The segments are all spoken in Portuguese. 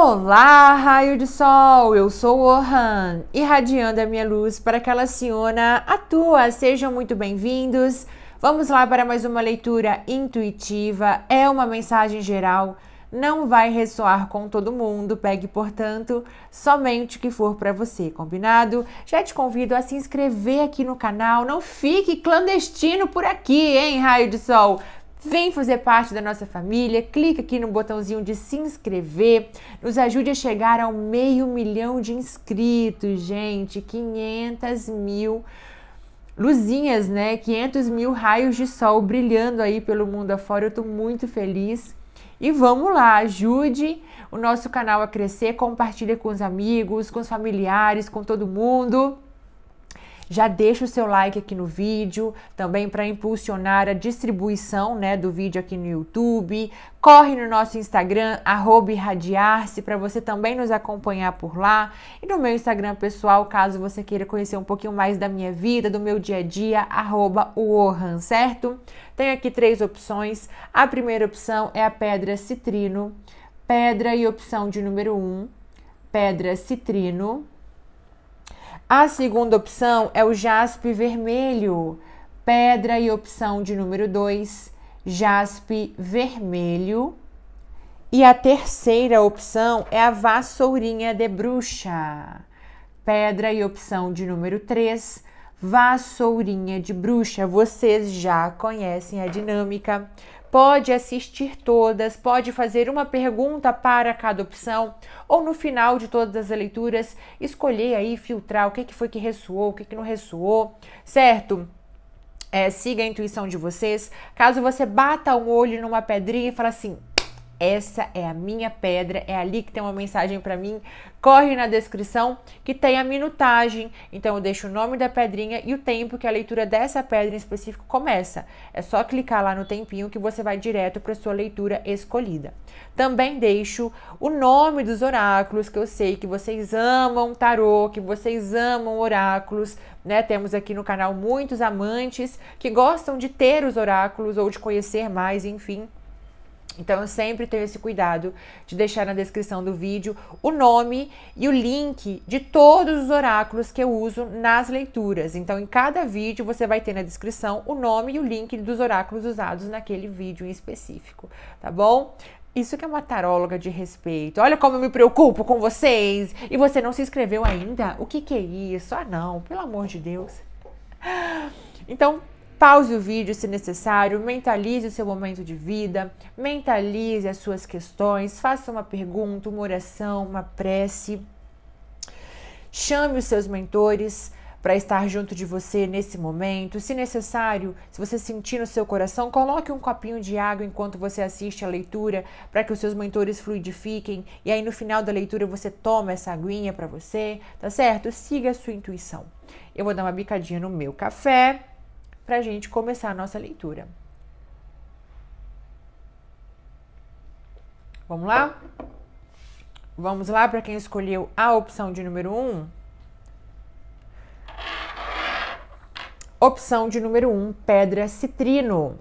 Olá, raio de sol! Eu sou o Han irradiando a minha luz para que ela se à tua. Sejam muito bem-vindos. Vamos lá para mais uma leitura intuitiva. É uma mensagem geral, não vai ressoar com todo mundo. Pegue, portanto, somente o que for para você, combinado? Já te convido a se inscrever aqui no canal. Não fique clandestino por aqui, hein, raio de sol? Vem fazer parte da nossa família, clica aqui no botãozinho de se inscrever, nos ajude a chegar ao meio milhão de inscritos, gente, 500 mil luzinhas, né? 500 mil raios de sol brilhando aí pelo mundo afora, eu tô muito feliz. E vamos lá, ajude o nosso canal a crescer, compartilhe com os amigos, com os familiares, com todo mundo. Já deixa o seu like aqui no vídeo, também para impulsionar a distribuição né, do vídeo aqui no YouTube. Corre no nosso Instagram, irradiar-se, para você também nos acompanhar por lá. E no meu Instagram pessoal, caso você queira conhecer um pouquinho mais da minha vida, do meu dia a dia, arroba Orhan, certo? Tenho aqui três opções. A primeira opção é a pedra citrino, pedra e opção de número um, pedra citrino a segunda opção é o jaspe vermelho, pedra e opção de número 2, jaspe vermelho. E a terceira opção é a vassourinha de bruxa, pedra e opção de número 3, vassourinha de bruxa. Vocês já conhecem a dinâmica pode assistir todas, pode fazer uma pergunta para cada opção, ou no final de todas as leituras, escolher aí, filtrar o que, que foi que ressoou, o que, que não ressoou, certo? É, siga a intuição de vocês. Caso você bata um olho numa pedrinha e fala assim, essa é a minha pedra, é ali que tem uma mensagem para mim. Corre na descrição que tem a minutagem. Então eu deixo o nome da pedrinha e o tempo que a leitura dessa pedra em específico começa. É só clicar lá no tempinho que você vai direto para sua leitura escolhida. Também deixo o nome dos oráculos, que eu sei que vocês amam tarô, que vocês amam oráculos, né? Temos aqui no canal muitos amantes que gostam de ter os oráculos ou de conhecer mais, enfim. Então eu sempre tenho esse cuidado de deixar na descrição do vídeo o nome e o link de todos os oráculos que eu uso nas leituras. Então em cada vídeo você vai ter na descrição o nome e o link dos oráculos usados naquele vídeo em específico, tá bom? Isso que é uma taróloga de respeito. Olha como eu me preocupo com vocês. E você não se inscreveu ainda? O que, que é isso? Ah, não, pelo amor de Deus. Então, Pause o vídeo se necessário, mentalize o seu momento de vida, mentalize as suas questões, faça uma pergunta, uma oração, uma prece. Chame os seus mentores para estar junto de você nesse momento. Se necessário, se você sentir no seu coração, coloque um copinho de água enquanto você assiste a leitura para que os seus mentores fluidifiquem e aí no final da leitura você toma essa aguinha para você, tá certo? Siga a sua intuição. Eu vou dar uma bicadinha no meu café para a gente começar a nossa leitura. Vamos lá? Vamos lá para quem escolheu a opção de número 1. Um. Opção de número 1, um, pedra citrino.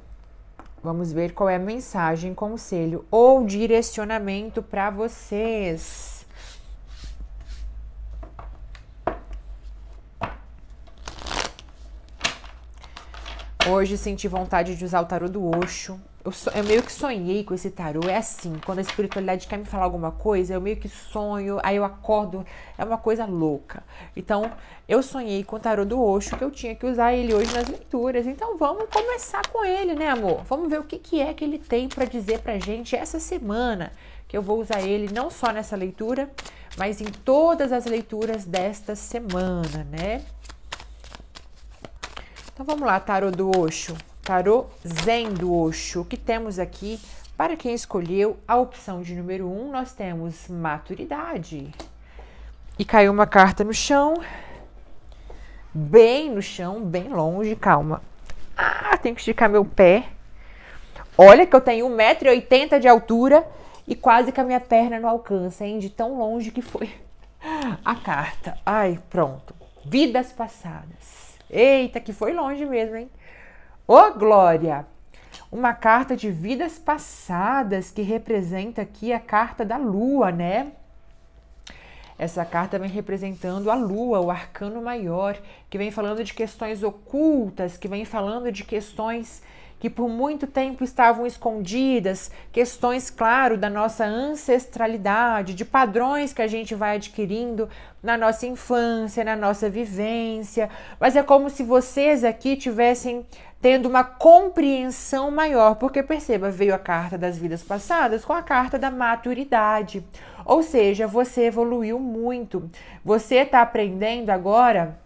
Vamos ver qual é a mensagem, conselho ou direcionamento para vocês. Hoje senti vontade de usar o tarô do Oxo. Eu, so, eu, meio que sonhei com esse tarô. É assim, quando a espiritualidade quer me falar alguma coisa, eu meio que sonho, aí eu acordo. É uma coisa louca. Então, eu sonhei com o tarô do Oxo que eu tinha que usar ele hoje nas leituras. Então, vamos começar com ele, né, amor? Vamos ver o que, que é que ele tem para dizer pra gente essa semana. Que eu vou usar ele não só nessa leitura, mas em todas as leituras desta semana, né? Então vamos lá, tarô do Oxo, tarô Zen do Oxo. O que temos aqui para quem escolheu a opção de número 1, um, nós temos maturidade. E caiu uma carta no chão. Bem no chão, bem longe, calma. Ah, tenho que esticar meu pé. Olha que eu tenho 1,80m de altura e quase que a minha perna não alcança, hein? De tão longe que foi a carta. Ai, pronto. Vidas passadas. Eita, que foi longe mesmo, hein? Ô, oh, Glória! Uma carta de vidas passadas que representa aqui a carta da lua, né? Essa carta vem representando a lua, o arcano maior, que vem falando de questões ocultas, que vem falando de questões que por muito tempo estavam escondidas, questões, claro, da nossa ancestralidade, de padrões que a gente vai adquirindo na nossa infância, na nossa vivência, mas é como se vocês aqui tivessem tendo uma compreensão maior, porque perceba, veio a carta das vidas passadas com a carta da maturidade. Ou seja, você evoluiu muito. Você está aprendendo agora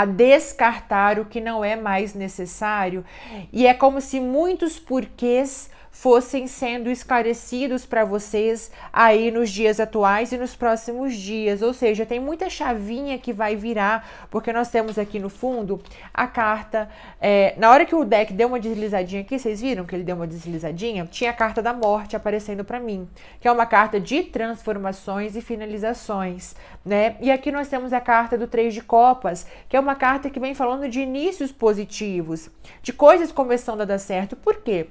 a descartar o que não é mais necessário, e é como se muitos porquês fossem sendo esclarecidos para vocês aí nos dias atuais e nos próximos dias. Ou seja, tem muita chavinha que vai virar, porque nós temos aqui no fundo a carta. É, na hora que o deck deu uma deslizadinha aqui, vocês viram que ele deu uma deslizadinha? Tinha a carta da morte aparecendo para mim, que é uma carta de transformações e finalizações, né? E aqui nós temos a carta do Três de Copas, que é uma carta que vem falando de inícios positivos, de coisas começando a dar certo. Por quê?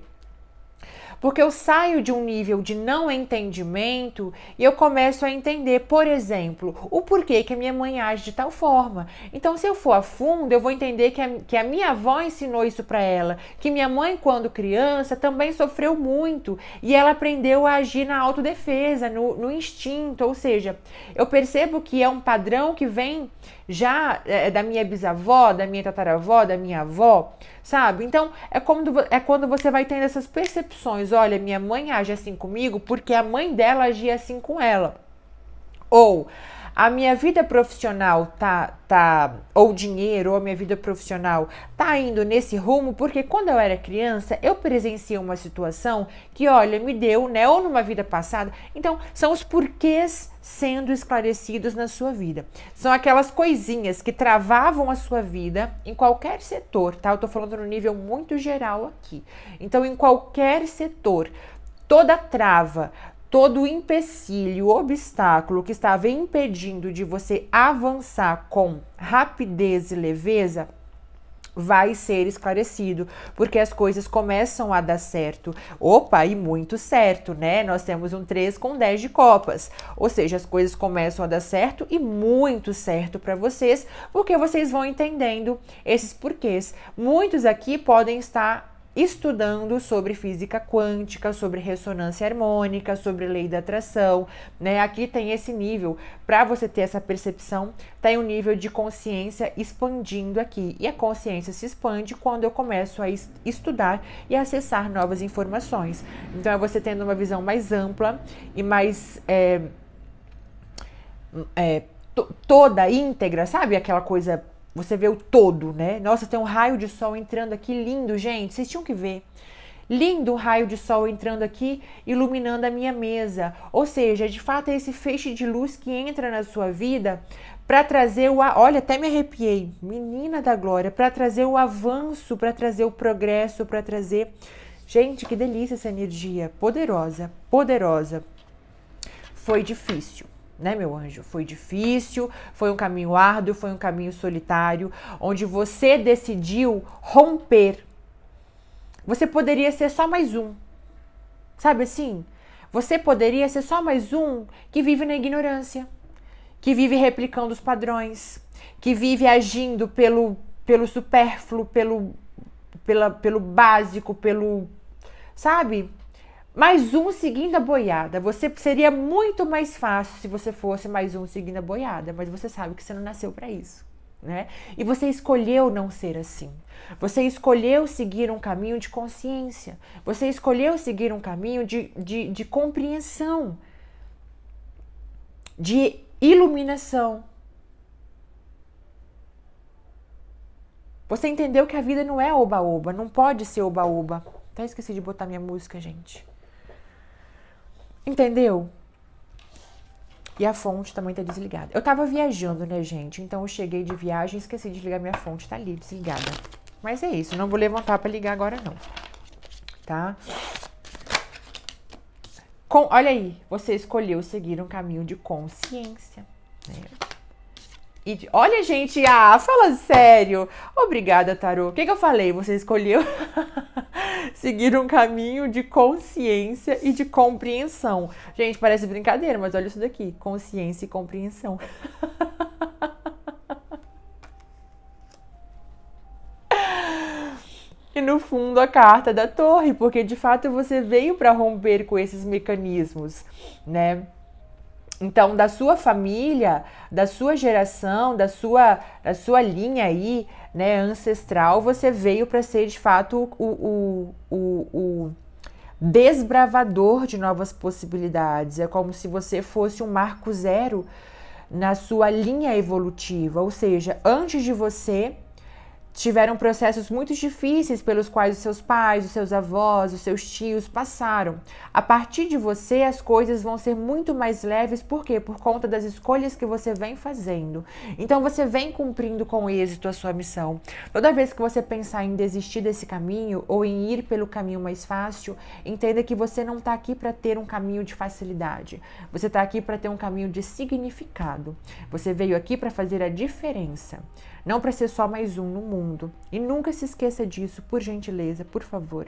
Porque eu saio de um nível de não entendimento e eu começo a entender, por exemplo, o porquê que a minha mãe age de tal forma. Então, se eu for a fundo, eu vou entender que a, que a minha avó ensinou isso para ela, que minha mãe, quando criança, também sofreu muito e ela aprendeu a agir na autodefesa, no, no instinto. Ou seja, eu percebo que é um padrão que vem já é, da minha bisavó, da minha tataravó, da minha avó, sabe? Então, é, como, é quando você vai tendo essas percepções olha, minha mãe age assim comigo porque a mãe dela agia assim com ela. Ou a minha vida profissional tá, tá, ou dinheiro, ou a minha vida profissional tá indo nesse rumo, porque quando eu era criança, eu presenciei uma situação que, olha, me deu, né, ou numa vida passada. Então, são os porquês sendo esclarecidos na sua vida. São aquelas coisinhas que travavam a sua vida em qualquer setor, tá? Eu tô falando no nível muito geral aqui. Então, em qualquer setor, toda trava, todo o empecilho, obstáculo que estava impedindo de você avançar com rapidez e leveza, vai ser esclarecido, porque as coisas começam a dar certo. Opa, e muito certo, né? Nós temos um 3 com 10 de copas. Ou seja, as coisas começam a dar certo e muito certo para vocês, porque vocês vão entendendo esses porquês. Muitos aqui podem estar estudando sobre física quântica, sobre ressonância harmônica, sobre lei da atração, né? Aqui tem esse nível para você ter essa percepção, tem tá um nível de consciência expandindo aqui. E a consciência se expande quando eu começo a estudar e acessar novas informações. Então é você tendo uma visão mais ampla e mais é, é, toda íntegra, sabe? Aquela coisa você vê o todo, né? Nossa, tem um raio de sol entrando aqui, lindo, gente. Vocês tinham que ver. Lindo raio de sol entrando aqui, iluminando a minha mesa. Ou seja, de fato é esse feixe de luz que entra na sua vida para trazer o. Olha, até me arrepiei. Menina da glória, para trazer o avanço, para trazer o progresso, para trazer. Gente, que delícia essa energia. Poderosa, poderosa. Foi difícil né, meu anjo? Foi difícil, foi um caminho árduo, foi um caminho solitário, onde você decidiu romper. Você poderia ser só mais um. Sabe assim? Você poderia ser só mais um que vive na ignorância, que vive replicando os padrões, que vive agindo pelo, pelo supérfluo, pelo, pela, pelo básico, pelo. Sabe? mais um seguindo a boiada. Você seria muito mais fácil se você fosse mais um seguindo a boiada, mas você sabe que você não nasceu para isso. Né? E você escolheu não ser assim. Você escolheu seguir um caminho de consciência. Você escolheu seguir um caminho de, de, de compreensão, de iluminação. Você entendeu que a vida não é oba-oba, não pode ser oba-oba. Até esqueci de botar minha música, gente. Entendeu? E a fonte também tá desligada. Eu tava viajando, né, gente? Então eu cheguei de viagem, esqueci de ligar minha fonte, tá ali, desligada. Mas é isso, não vou levantar para ligar agora não. Tá? Com, olha aí, você escolheu seguir um caminho de consciência. Né? E olha, gente, ah, fala sério. Obrigada, tarô. O que, que eu falei? Você escolheu seguir um caminho de consciência e de compreensão. Gente, parece brincadeira, mas olha isso daqui: consciência e compreensão. e no fundo a carta da torre, porque de fato você veio para romper com esses mecanismos, né? Então, da sua família, da sua geração, da sua, da sua linha aí, né, ancestral, você veio para ser de fato o, o, o, o desbravador de novas possibilidades. É como se você fosse um marco zero na sua linha evolutiva, ou seja, antes de você tiveram processos muito difíceis pelos quais os seus pais, os seus avós, os seus tios passaram. A partir de você, as coisas vão ser muito mais leves, por quê? Por conta das escolhas que você vem fazendo. Então você vem cumprindo com êxito a sua missão. Toda vez que você pensar em desistir desse caminho ou em ir pelo caminho mais fácil, entenda que você não está aqui para ter um caminho de facilidade. Você está aqui para ter um caminho de significado. Você veio aqui para fazer a diferença. Não para ser só mais um no mundo. E nunca se esqueça disso, por gentileza, por favor.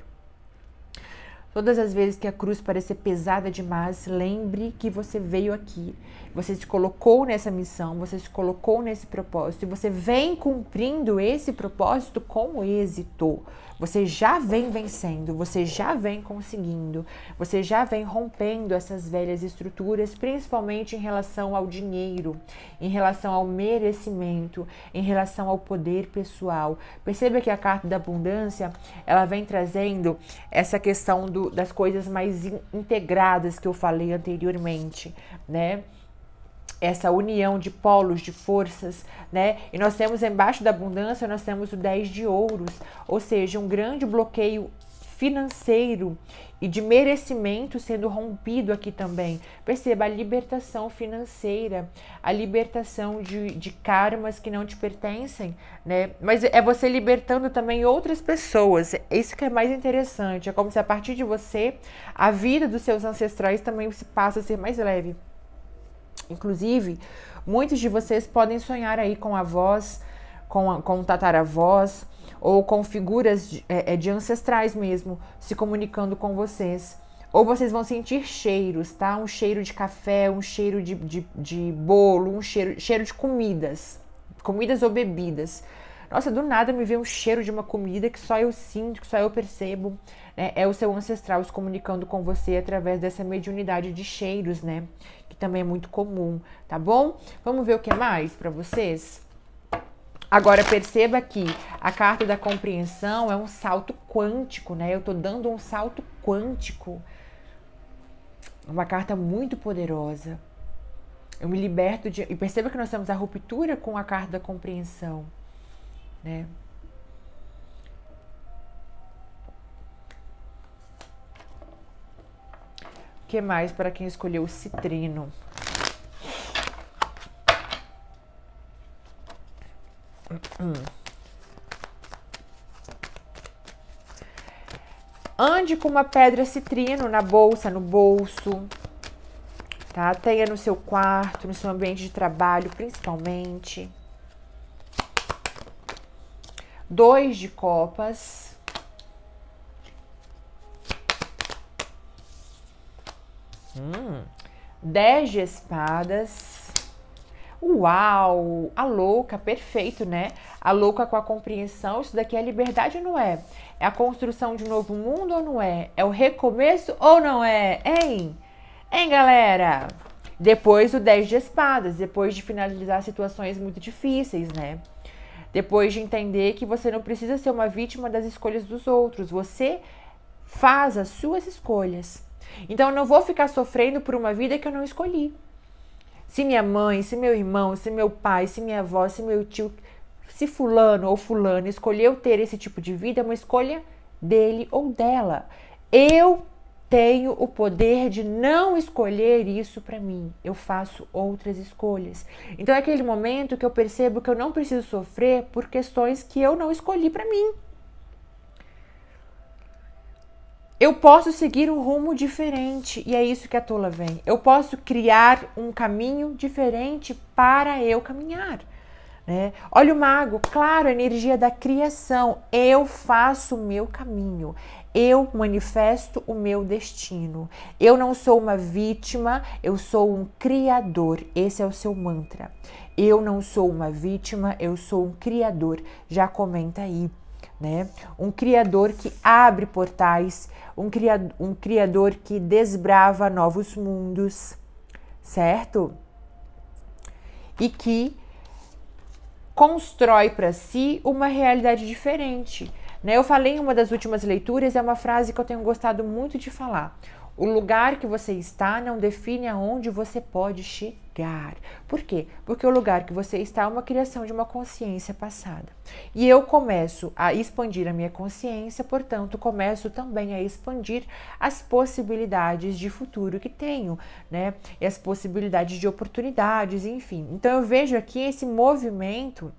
Todas as vezes que a cruz parecer pesada demais, lembre que você veio aqui, você se colocou nessa missão, você se colocou nesse propósito e você vem cumprindo esse propósito com êxito. Você já vem vencendo, você já vem conseguindo, você já vem rompendo essas velhas estruturas, principalmente em relação ao dinheiro, em relação ao merecimento, em relação ao poder pessoal. Perceba que a carta da abundância, ela vem trazendo essa questão do, das coisas mais in, integradas que eu falei anteriormente, né? essa união de polos, de forças, né? E nós temos embaixo da abundância, nós temos o 10 de ouros, ou seja, um grande bloqueio financeiro e de merecimento sendo rompido aqui também. Perceba a libertação financeira, a libertação de, de karmas que não te pertencem, né? Mas é você libertando também outras pessoas. É isso que é mais interessante. É como se a partir de você, a vida dos seus ancestrais também se passa a ser mais leve. Inclusive, muitos de vocês podem sonhar aí com avós, com, a, com tataravós ou com figuras de, é, é, de ancestrais mesmo se comunicando com vocês ou vocês vão sentir cheiros, tá? Um cheiro de café, um cheiro de, de, de, bolo, um cheiro, cheiro de comidas, comidas ou bebidas. Nossa, do nada me veio um cheiro de uma comida que só eu sinto, que só eu percebo. Né? É o seu ancestral se comunicando com você através dessa mediunidade de cheiros, né? também é muito comum, tá bom? Vamos ver o que é mais para vocês? Agora perceba que a carta da compreensão é um salto quântico, né? Eu tô dando um salto quântico. Uma carta muito poderosa. Eu me liberto de. E perceba que nós temos a ruptura com a carta da compreensão, né? que mais para quem escolheu o citrino? Ande com uma pedra citrino na bolsa, no bolso, tá? Tenha no seu quarto, no seu ambiente de trabalho, principalmente. Dois de copas. Dez de espadas. Uau! A louca, perfeito, né? A louca com a compreensão, isso daqui é liberdade ou não é? É a construção de um novo mundo ou não é? É o recomeço ou não é? Hein? Hein, galera? Depois o 10 de espadas, depois de finalizar situações muito difíceis, né? Depois de entender que você não precisa ser uma vítima das escolhas dos outros, você faz as suas escolhas. Então eu não vou ficar sofrendo por uma vida que eu não escolhi. Se minha mãe, se meu irmão, se meu pai, se minha avó, se meu tio, se fulano ou fulano escolheu ter esse tipo de vida, é uma escolha dele ou dela. Eu tenho o poder de não escolher isso para mim. Eu faço outras escolhas. Então é aquele momento que eu percebo que eu não preciso sofrer por questões que eu não escolhi para mim. Eu posso seguir um rumo diferente e é isso que a tola vem. Eu posso criar um caminho diferente para eu caminhar. Né? Olha o mago, claro, a energia da criação. Eu faço o meu caminho. Eu manifesto o meu destino. Eu não sou uma vítima, eu sou um criador. Esse é o seu mantra. Eu não sou uma vítima, eu sou um criador. Já comenta aí. Né? Um criador que abre portais, um, criado, um criador que desbrava novos mundos, certo? E que constrói para si uma realidade diferente. Né? Eu falei em uma das últimas leituras, é uma frase que eu tenho gostado muito de falar. O lugar que você está não define aonde você pode chegar. Por quê? Porque o lugar que você está é uma criação de uma consciência passada. E eu começo a expandir a minha consciência, portanto, começo também a expandir as possibilidades de futuro que tenho, né? E as possibilidades de oportunidades, enfim. Então eu vejo aqui esse movimento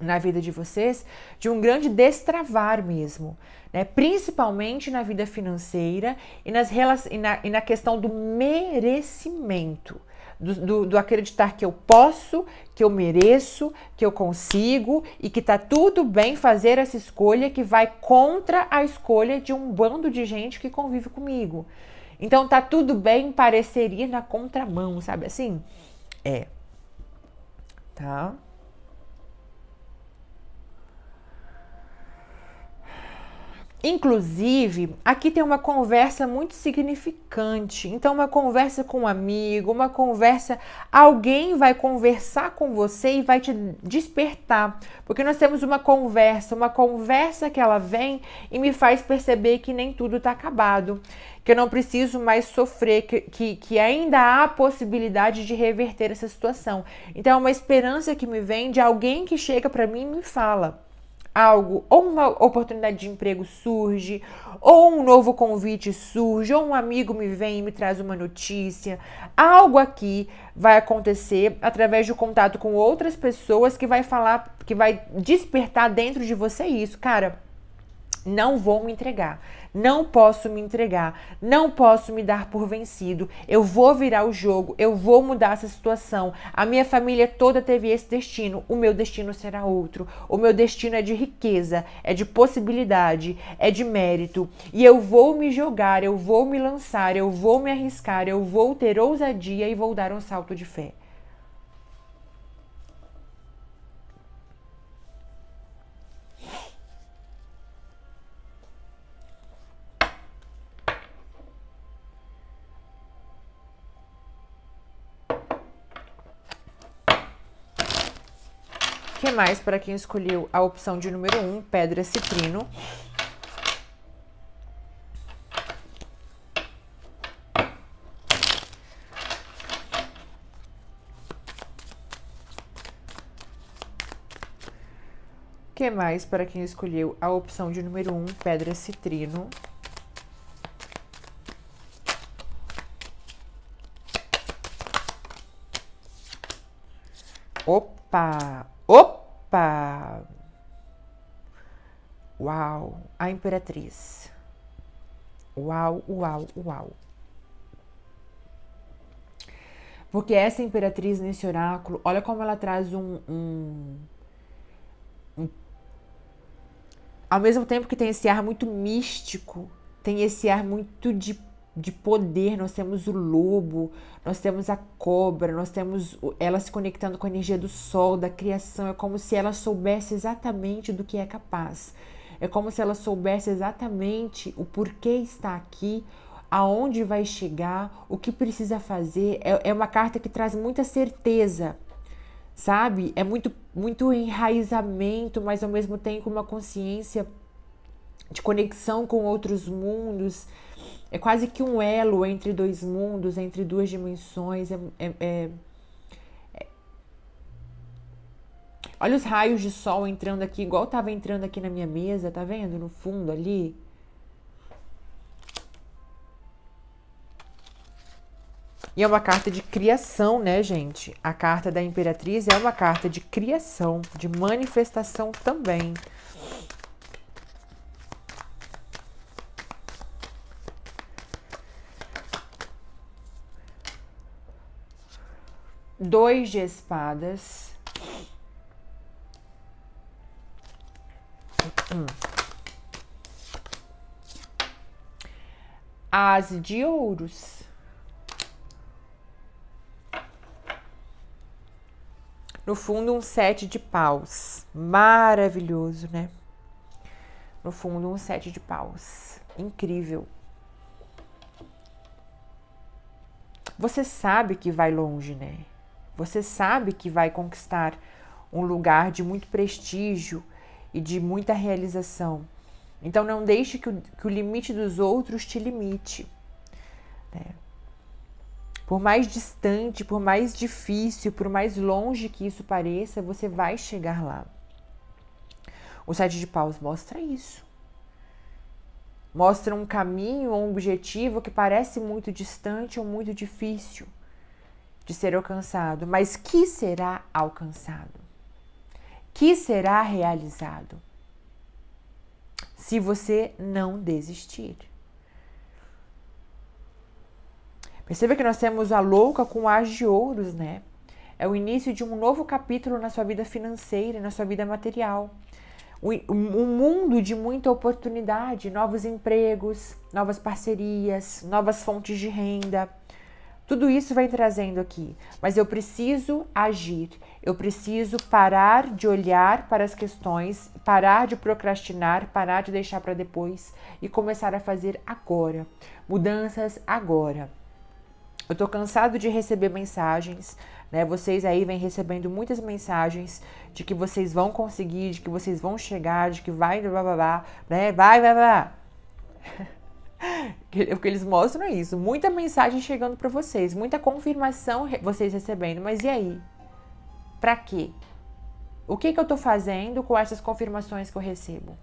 na vida de vocês de um grande destravar mesmo, né? principalmente na vida financeira e, nas e, na, e na questão do merecimento. Do, do, do, acreditar que eu posso, que eu mereço, que eu consigo e que tá tudo bem fazer essa escolha que vai contra a escolha de um bando de gente que convive comigo. Então tá tudo bem parecer ir na contramão, sabe assim? É. Tá? Inclusive, aqui tem uma conversa muito significante. Então, uma conversa com um amigo, uma conversa. Alguém vai conversar com você e vai te despertar. Porque nós temos uma conversa, uma conversa que ela vem e me faz perceber que nem tudo está acabado, que eu não preciso mais sofrer, que, que, que ainda há a possibilidade de reverter essa situação. Então, é uma esperança que me vem de alguém que chega para mim e me fala algo, ou uma oportunidade de emprego surge, ou um novo convite surge, ou um amigo me vem e me traz uma notícia. Algo aqui vai acontecer através do contato com outras pessoas que vai falar, que vai despertar dentro de você isso. Cara, não vou me entregar. Não posso me entregar. Não posso me dar por vencido. Eu vou virar o jogo. Eu vou mudar essa situação. A minha família toda teve esse destino. O meu destino será outro. O meu destino é de riqueza, é de possibilidade, é de mérito. E eu vou me jogar, eu vou me lançar, eu vou me arriscar, eu vou ter ousadia e vou dar um salto de fé. que mais para quem escolheu a opção de número 1, um, pedra citrino? que mais para quem escolheu a opção de número 1, um, pedra citrino? Opa! Opa! Uau, a imperatriz. Uau, uau, uau. Porque essa imperatriz nesse oráculo, olha como ela traz um, um, um. Ao mesmo tempo que tem esse ar muito místico, tem esse ar muito de de poder, nós temos o lobo, nós temos a cobra, nós temos ela se conectando com a energia do sol, da criação. É como se ela soubesse exatamente do que é capaz. É como se ela soubesse exatamente o porquê está aqui, aonde vai chegar, o que precisa fazer. É, é uma carta que traz muita certeza, sabe? É muito, muito enraizamento, mas ao mesmo tempo uma consciência de conexão com outros mundos é quase que um elo entre dois mundos, entre duas dimensões. É, é, é... é. Olha os raios de sol entrando aqui, igual estava entrando aqui na minha mesa, tá vendo? No fundo ali. E é uma carta de criação, né, gente? A carta da Imperatriz é uma carta de criação, de manifestação também. dois de espadas. Hum. As de ouros. No fundo, um sete de paus. Maravilhoso, né? No fundo, um sete de paus. Incrível. Você sabe que vai longe, né? Você sabe que vai conquistar um lugar de muito prestígio e de muita realização. Então não deixe que o, que o limite dos outros te limite. Né? Por mais distante, por mais difícil, por mais longe que isso pareça, você vai chegar lá. O site de paus mostra isso. Mostra um caminho, um objetivo que parece muito distante ou muito difícil de ser alcançado, mas que será alcançado? Que será realizado? Se você não desistir. Perceba que nós temos a louca com as de ouros, né? É o início de um novo capítulo na sua vida financeira e na sua vida material. Um mundo de muita oportunidade, novos empregos, novas parcerias, novas fontes de renda tudo isso vem trazendo aqui, mas eu preciso agir, eu preciso parar de olhar para as questões, parar de procrastinar, parar de deixar para depois e começar a fazer agora, mudanças agora. Eu tô cansado de receber mensagens, né? Vocês aí vêm recebendo muitas mensagens de que vocês vão conseguir, de que vocês vão chegar, de que vai, blá blá blá, né? Vai, vai, vai. o que eles mostram é isso. Muita mensagem chegando para vocês, muita confirmação vocês recebendo. Mas e aí? Para quê? O que, que eu estou fazendo com essas confirmações que eu recebo?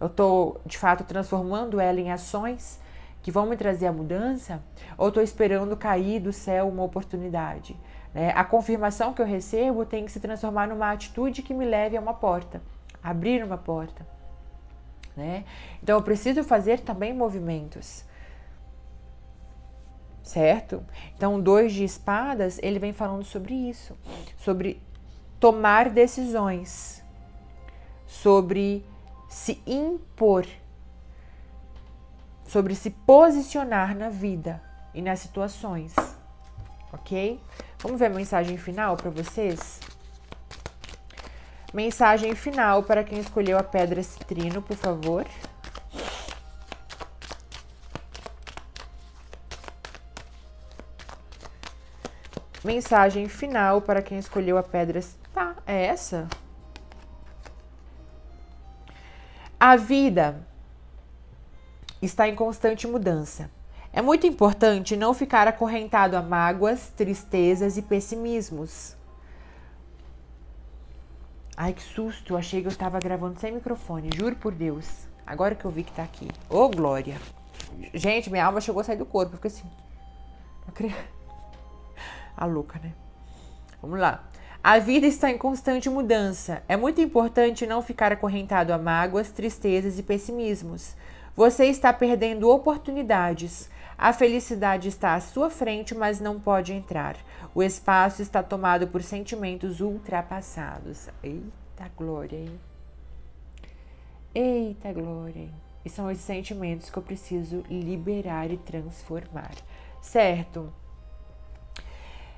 Eu estou, de fato, transformando ela em ações que vão me trazer a mudança? Ou estou esperando cair do céu uma oportunidade? Né? A confirmação que eu recebo tem que se transformar numa atitude que me leve a uma porta abrir uma porta né? Então eu preciso fazer também movimentos. Certo? Então, dois de espadas, ele vem falando sobre isso, sobre tomar decisões, sobre se impor, sobre se posicionar na vida e nas situações. OK? Vamos ver a mensagem final para vocês? Mensagem final para quem escolheu a pedra citrino, por favor. Mensagem final para quem escolheu a pedra. Tá, é essa? A vida está em constante mudança. É muito importante não ficar acorrentado a mágoas, tristezas e pessimismos. Ai, que susto. Achei que eu estava gravando sem microfone. Juro por Deus. Agora que eu vi que tá aqui. Ô, oh, Glória. Gente, minha alma chegou a sair do corpo. Porque assim. A louca, né? Vamos lá. A vida está em constante mudança. É muito importante não ficar acorrentado a mágoas, tristezas e pessimismos. Você está perdendo oportunidades. A felicidade está à sua frente, mas não pode entrar. O espaço está tomado por sentimentos ultrapassados. Eita glória, hein? Eita glória, hein? E são os sentimentos que eu preciso liberar e transformar, certo?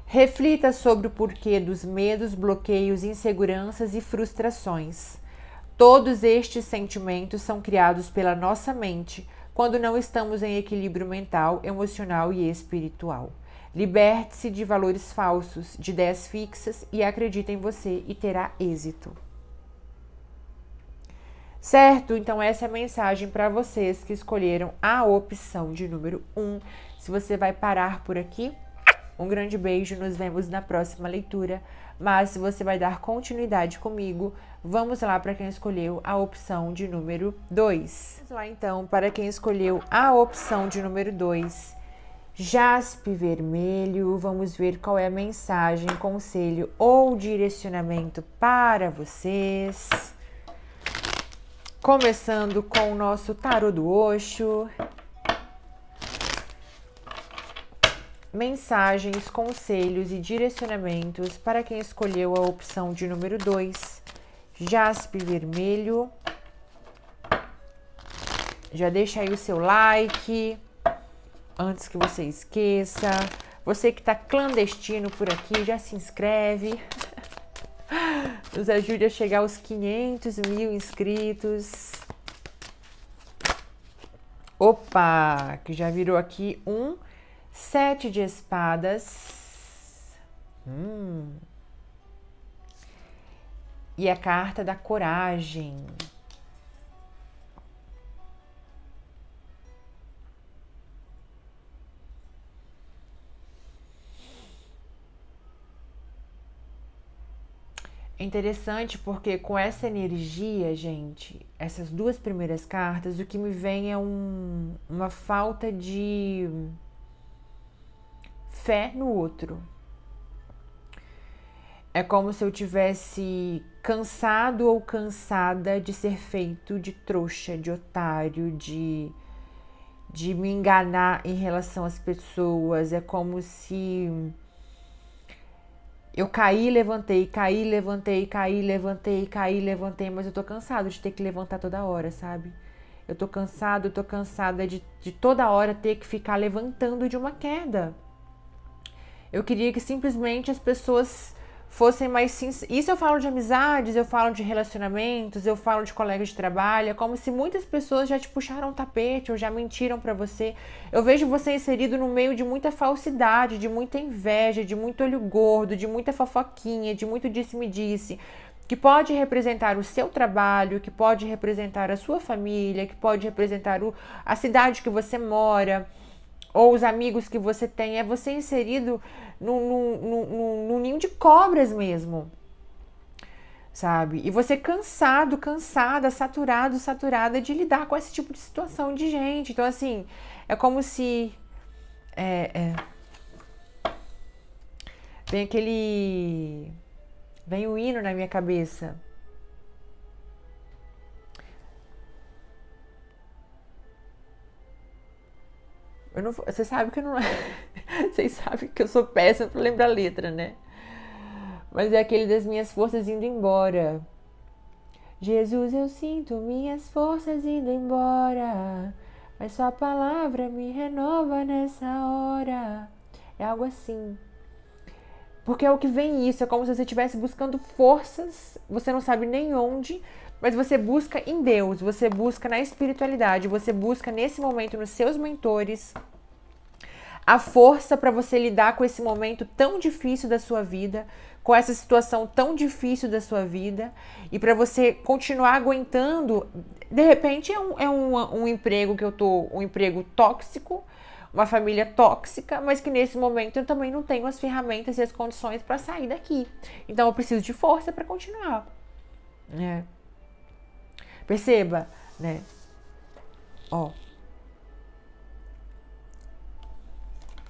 Reflita sobre o porquê dos medos, bloqueios, inseguranças e frustrações. Todos estes sentimentos são criados pela nossa mente quando não estamos em equilíbrio mental, emocional e espiritual. Liberte-se de valores falsos, de ideias fixas e acredite em você e terá êxito. Certo? Então, essa é a mensagem para vocês que escolheram a opção de número 1. Um. Se você vai parar por aqui, um grande beijo, nos vemos na próxima leitura. Mas se você vai dar continuidade comigo, vamos lá para quem escolheu a opção de número 2. Vamos lá então para quem escolheu a opção de número 2. Jaspe vermelho, vamos ver qual é a mensagem, conselho ou direcionamento para vocês. Começando com o nosso tarô do Oxo. mensagens, conselhos e direcionamentos para quem escolheu a opção de número 2, jaspe vermelho. Já deixa aí o seu like antes que você esqueça. Você que está clandestino por aqui, já se inscreve. Nos ajude a chegar aos 500 mil inscritos. Opa, que já virou aqui um sete de espadas. Hum. E a carta da coragem. É interessante porque com essa energia, gente, essas duas primeiras cartas, o que me vem é um, uma falta de fé no outro. É como se eu tivesse cansado ou cansada de ser feito de trouxa, de otário, de, de me enganar em relação às pessoas. É como se eu caí, levantei, caí, levantei, caí, levantei, caí, levantei, mas eu tô cansado de ter que levantar toda hora, sabe? Eu tô cansado, eu tô cansada de, de toda hora ter que ficar levantando de uma queda. Eu queria que simplesmente as pessoas fossem mais sinceras. Isso eu falo de amizades, eu falo de relacionamentos, eu falo de colegas de trabalho, é como se muitas pessoas já te puxaram o tapete ou já mentiram para você. Eu vejo você inserido no meio de muita falsidade, de muita inveja, de muito olho gordo, de muita fofoquinha, de muito disse-me-disse. que pode representar o seu trabalho, que pode representar a sua família, que pode representar o, a cidade que você mora, ou os amigos que você tem, é você inserido num, ninho de cobras mesmo. Sabe? E você cansado, cansada, saturado, saturada de lidar com esse tipo de situação de gente. Então, assim, é como se. É, é, vem aquele. Vem o hino na minha cabeça. Eu não, você sabe que eu não. Vocês sabem que eu sou péssima para lembrar a letra, né? Mas é aquele das minhas forças indo embora. Jesus, eu sinto minhas forças indo embora. Mas sua palavra me renova nessa hora. É algo assim. Porque é o que vem isso, é como se você estivesse buscando forças, você não sabe nem onde, mas você busca em Deus, você busca na espiritualidade, você busca nesse momento nos seus mentores a força para você lidar com esse momento tão difícil da sua vida, com essa situação tão difícil da sua vida e para você continuar aguentando. De repente é um, é um, um emprego que eu tô, um emprego tóxico, uma família tóxica, mas que nesse momento eu também não tenho as ferramentas e as condições para sair daqui. Então eu preciso de força para continuar. É. Perceba, né? Ó.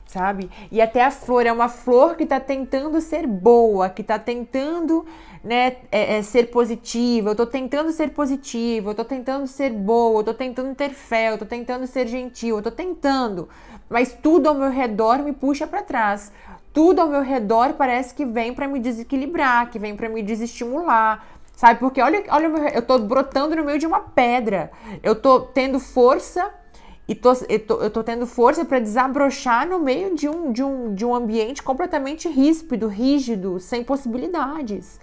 Sabe? E até a flor é uma flor que tá tentando ser boa, que tá tentando, né, é, é, ser positiva. Eu tô tentando ser positiva, eu tô tentando ser boa, eu tô tentando ter fé, eu tô tentando ser gentil, eu tô tentando. Mas tudo ao meu redor me puxa para trás tudo ao meu redor parece que vem para me desequilibrar, que vem para me desestimular, Sabe? Porque olha, olha meu, eu tô brotando no meio de uma pedra. Eu tô tendo força e tô, eu, tô, eu tô tendo força para desabrochar no meio de um, de, um, de um ambiente completamente ríspido, rígido, sem possibilidades.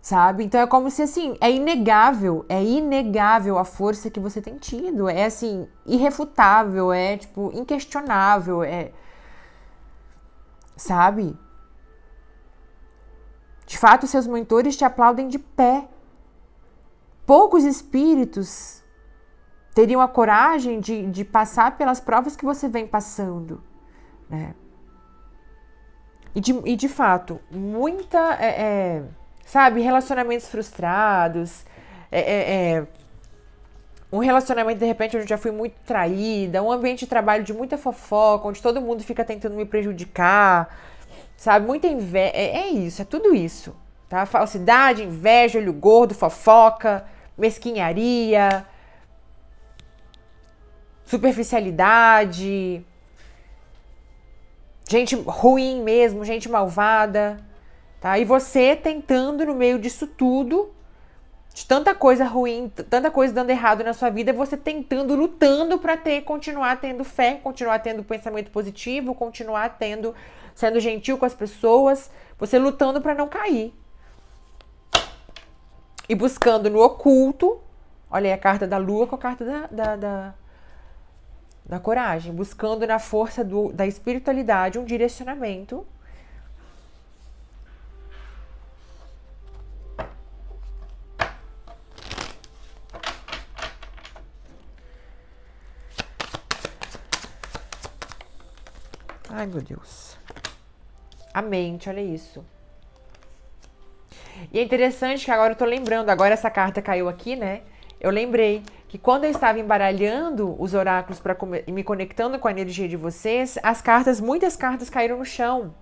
Sabe? Então é como se assim, é inegável, é inegável a força que você tem tido, é assim, irrefutável, é tipo inquestionável, é sabe? De fato, seus mentores te aplaudem de pé. Poucos espíritos teriam a coragem de, de passar pelas provas que você vem passando. Né? E, de, e de fato, muita. É, é, sabe, relacionamentos frustrados. É, é, é um relacionamento, de repente, onde eu já fui muito traída, um ambiente de trabalho de muita fofoca, onde todo mundo fica tentando me prejudicar. Sabe? Muita inveja. É, é isso, é tudo isso. Tá? Falsidade, inveja, olho gordo, fofoca, mesquinharia, superficialidade, gente ruim mesmo, gente malvada. Tá? E você tentando, no meio disso tudo, de tanta coisa ruim, tanta coisa dando errado na sua vida, você tentando, lutando para ter, continuar tendo fé, continuar tendo pensamento positivo, continuar tendo sendo gentil com as pessoas, você lutando para não cair. E buscando no oculto, olha aí a carta da lua com a carta da, da, da, da coragem, buscando na força do, da espiritualidade um direcionamento Ai, meu Deus. A mente, olha isso. E é interessante que agora eu tô lembrando, agora essa carta caiu aqui, né? Eu lembrei que quando eu estava embaralhando os oráculos para me conectando com a energia de vocês, as cartas, muitas cartas caíram no chão.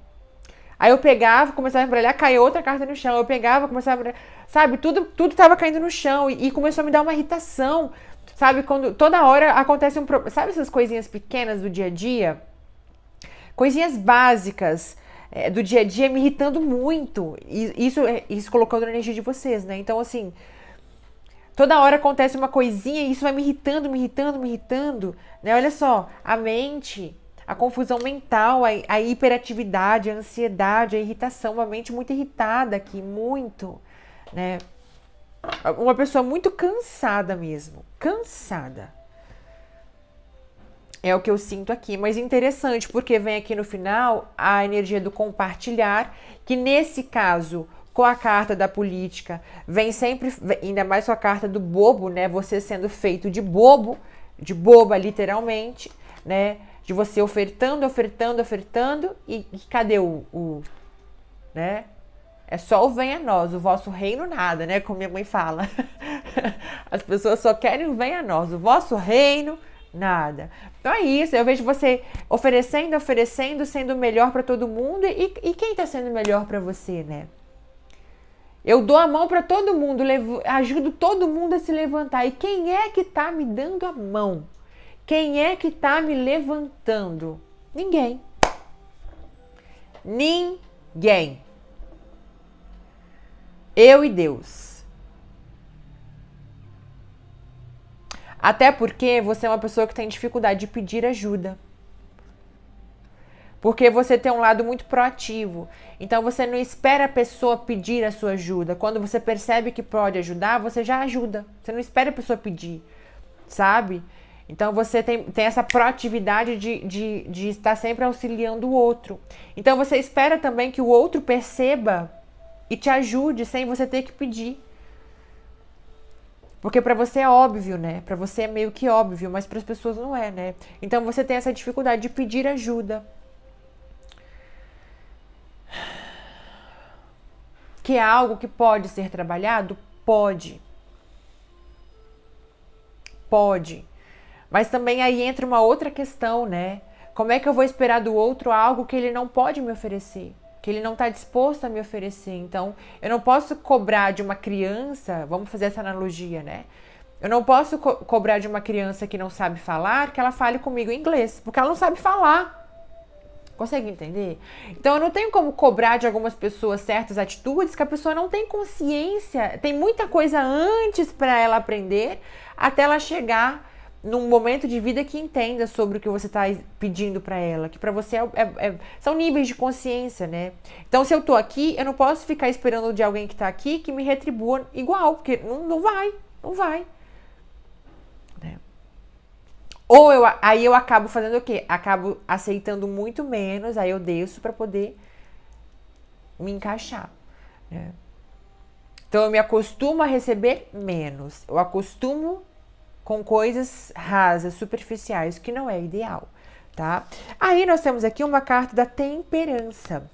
Aí eu pegava, começava a embaralhar caiu outra carta no chão. Eu pegava, começava a embrulhar. Sabe, tudo, tudo tava caindo no chão. E, e, começou a me dar uma irritação. Sabe, quando toda hora acontece um problema. Sabe essas coisinhas pequenas do dia a dia? Coisinhas básicas é, do dia a dia me irritando muito. E isso, é, isso colocando na energia de vocês, né? Então, assim, toda hora acontece uma coisinha e isso vai me irritando, me irritando, me irritando, né? Olha só, a mente, a confusão mental, a, a hiperatividade, a ansiedade, a irritação, uma mente muito irritada aqui, muito, né? Uma pessoa muito cansada mesmo, cansada. É o que eu sinto aqui, mas interessante porque vem aqui no final a energia do compartilhar, que nesse caso, com a carta da política, vem sempre, ainda mais com a carta do bobo, né? Você sendo feito de bobo, de boba literalmente, né? De você ofertando, ofertando, ofertando e, e cadê o, o, né? É só o venha nós, o vosso reino nada, né? Como minha mãe fala. As pessoas só querem o venha nós, o vosso reino Nada. Então é isso. Eu vejo você oferecendo, oferecendo, sendo melhor para todo mundo. E, e quem está sendo melhor para você, né? Eu dou a mão para todo mundo, levo, ajudo todo mundo a se levantar. E quem é que está me dando a mão? Quem é que está me levantando? Ninguém. Ninguém. Eu e Deus. Até porque você é uma pessoa que tem dificuldade de pedir ajuda. Porque você tem um lado muito proativo. Então você não espera a pessoa pedir a sua ajuda. Quando você percebe que pode ajudar, você já ajuda. Você não espera a pessoa pedir, sabe? Então você tem, tem essa proatividade de, de, de estar sempre auxiliando o outro. Então você espera também que o outro perceba e te ajude sem você ter que pedir. Porque para você é óbvio, né? Para você é meio que óbvio, mas para as pessoas não é, né? Então você tem essa dificuldade de pedir ajuda. Que é algo que pode ser trabalhado? Pode. Pode. Mas também aí entra uma outra questão, né? Como é que eu vou esperar do outro algo que ele não pode me oferecer? que ele não está disposto a me oferecer. Então, eu não posso cobrar de uma criança, vamos fazer essa analogia, né? Eu não posso co cobrar de uma criança que não sabe falar que ela fale comigo em inglês, porque ela não sabe falar. Consegue entender? Então eu não tenho como cobrar de algumas pessoas certas atitudes que a pessoa não tem consciência, tem muita coisa antes para ela aprender até ela chegar num momento de vida que entenda sobre o que você está pedindo para ela, que para você é, é, é, são níveis de consciência, né? Então, se eu tô aqui, eu não posso ficar esperando de alguém que tá aqui que me retribua igual, porque não, não vai, não vai. Né? Ou eu, aí eu acabo fazendo o quê? Acabo aceitando muito menos, aí eu desço para poder me encaixar, né? Então, eu me acostumo a receber menos, eu acostumo com coisas rasas, superficiais, que não é ideal, tá? Aí nós temos aqui uma carta da temperança,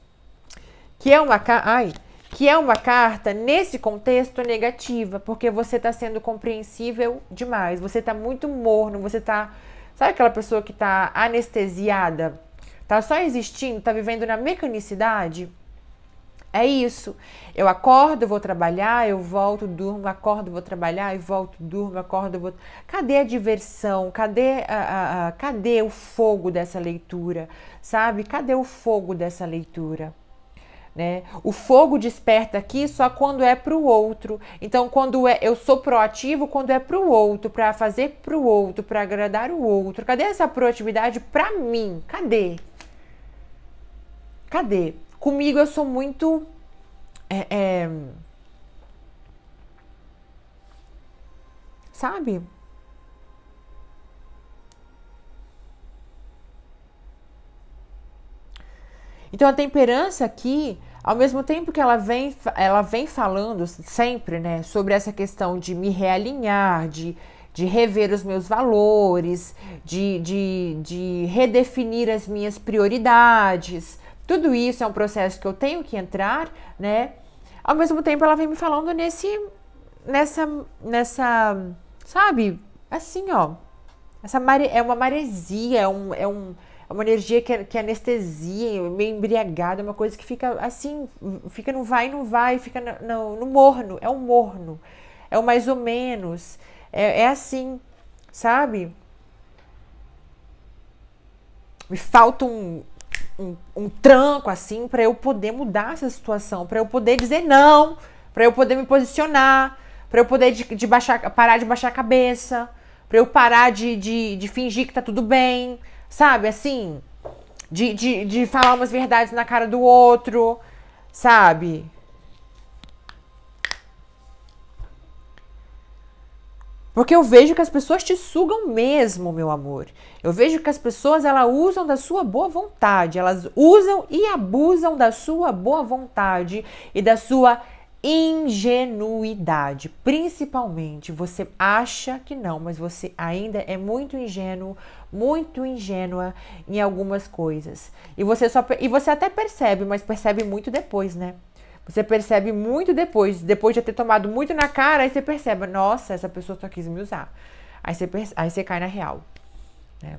que é uma carta, ai, que é uma carta nesse contexto negativa, porque você está sendo compreensível demais, você está muito morno, você está, sabe aquela pessoa que está anestesiada, tá só existindo, tá vivendo na mecanicidade? É isso. Eu acordo, vou trabalhar, eu volto, durmo, acordo, vou trabalhar e volto, durmo, acordo, vou. Cadê a diversão? Cadê, a, a, a, cadê o fogo dessa leitura? Sabe? Cadê o fogo dessa leitura? Né? O fogo desperta aqui só quando é para o outro. Então, quando é, eu sou proativo, quando é para o outro, para fazer para o outro, para agradar o outro. Cadê essa proatividade para mim? Cadê? Cadê? Comigo eu sou muito. É, é, sabe? Então a temperança aqui, ao mesmo tempo que ela vem, ela vem falando sempre, né, sobre essa questão de me realinhar, de, de rever os meus valores, de, de, de redefinir as minhas prioridades, tudo isso é um processo que eu tenho que entrar, né? Ao mesmo tempo, ela vem me falando nesse, nessa, nessa, sabe? Assim, ó. Essa mare, é uma maresia, é, um, é, um, é uma energia que, que anestesia, meio embriagada, uma coisa que fica assim, fica no vai e não vai, fica no, no, no, morno, é um morno, é o um mais ou menos, é, é assim, sabe? Me falta um, um, um tranco assim para eu poder mudar essa situação, para eu poder dizer não, para eu poder me posicionar, para eu poder de, de baixar, parar de baixar a cabeça, para eu parar de, de, de, fingir que tá tudo bem, sabe? Assim, de, de, de falar umas verdades na cara do outro, sabe? Porque eu vejo que as pessoas te sugam mesmo, meu amor. Eu vejo que as pessoas elas usam da sua boa vontade, elas usam e abusam da sua boa vontade e da sua ingenuidade. Principalmente, você acha que não, mas você ainda é muito ingênuo, muito ingênua em algumas coisas. E você só e você até percebe, mas percebe muito depois, né? Você percebe muito depois, depois de ter tomado muito na cara, aí você percebe, nossa, essa pessoa só quis me usar. Aí você, aí você cai na real. Né?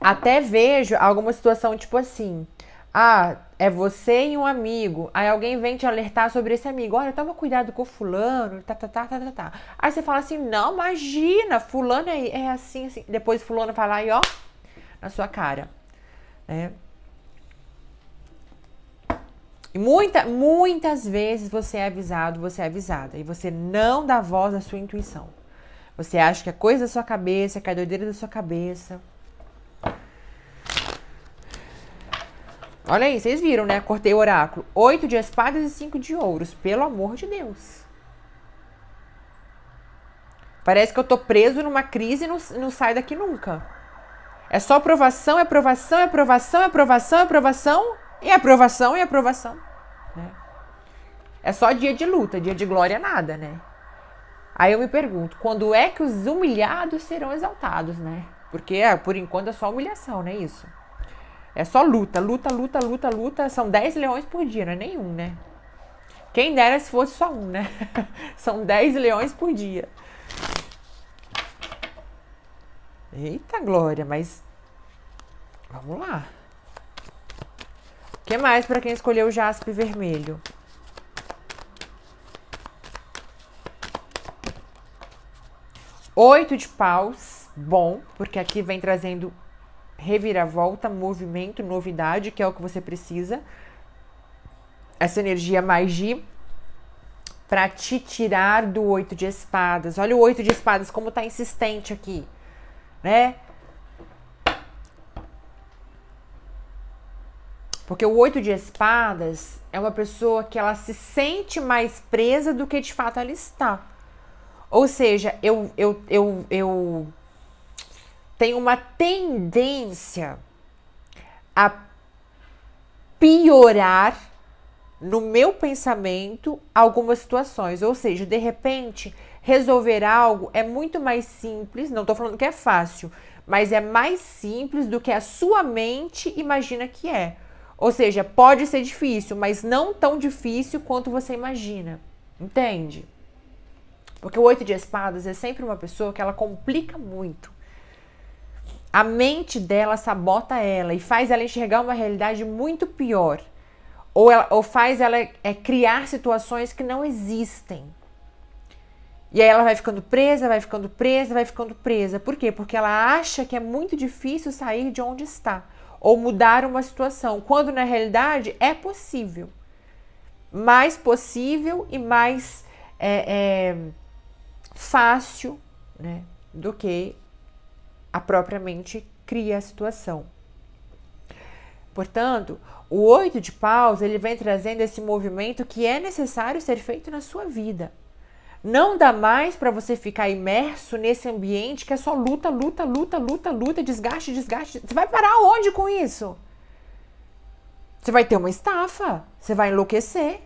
Até vejo alguma situação tipo assim. Ah, é você e um amigo. Aí alguém vem te alertar sobre esse amigo. Olha, toma cuidado com o fulano, tá, tá, tá, tá, tá, tá. Aí você fala assim, não, imagina, fulano é, é assim, assim. Depois fulano vai lá e ó, na sua cara. Né? E muita, muitas vezes você é avisado, você é avisada, e você não dá voz à sua intuição. Você acha que é coisa da sua cabeça, que é doideira da sua cabeça. Olha aí, vocês viram, né? Cortei o oráculo. Oito de espadas e cinco de ouros. Pelo amor de Deus. Parece que eu tô preso numa crise e não, não saio daqui nunca. É só aprovação, é aprovação, é aprovação, é aprovação, é aprovação e é aprovação e é aprovação. Né? É só dia de luta, dia de glória nada, né? Aí eu me pergunto, quando é que os humilhados serão exaltados, né? Porque é, por enquanto é só humilhação, né? Isso. É só luta, luta, luta, luta, luta. São 10 leões por dia, não é nenhum, né? Quem dera se fosse só um, né? São 10 leões por dia. Eita, Glória, mas vamos lá. O que mais para quem escolheu o jaspe vermelho? Oito de paus, bom, porque aqui vem trazendo reviravolta, movimento, novidade, que é o que você precisa. Essa energia mais de para te tirar do oito de espadas. Olha o oito de espadas como tá insistente aqui né? Porque o oito de espadas é uma pessoa que ela se sente mais presa do que de fato ela está. Ou seja, eu, eu, eu, eu tenho uma tendência a piorar no meu pensamento algumas situações. Ou seja, de repente resolver algo é muito mais simples, não estou falando que é fácil, mas é mais simples do que a sua mente imagina que é. Ou seja, pode ser difícil, mas não tão difícil quanto você imagina. Entende? Porque o oito de espadas é sempre uma pessoa que ela complica muito. A mente dela sabota ela e faz ela enxergar uma realidade muito pior. Ou, ela, ou faz ela é, criar situações que não existem. E aí ela vai ficando presa, vai ficando presa, vai ficando presa. Por quê? Porque ela acha que é muito difícil sair de onde está ou mudar uma situação, quando na realidade é possível. Mais possível e mais é, é, fácil né, do que a própria mente cria a situação. Portanto, o oito de paus ele vem trazendo esse movimento que é necessário ser feito na sua vida não dá mais para você ficar imerso nesse ambiente que é só luta, luta, luta, luta, luta, desgaste, desgaste. Você vai parar onde com isso? Você vai ter uma estafa, você vai enlouquecer.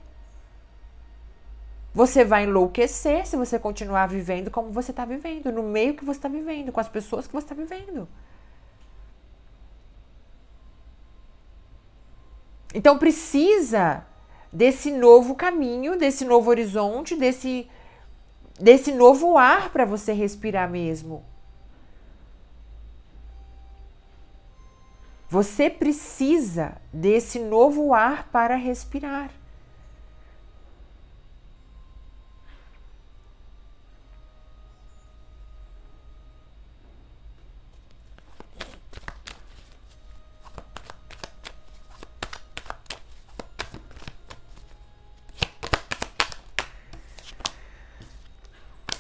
Você vai enlouquecer se você continuar vivendo como você está vivendo, no meio que você está vivendo, com as pessoas que você está vivendo. Então precisa desse novo caminho, desse novo horizonte, desse desse novo ar para você respirar mesmo. Você precisa desse novo ar para respirar.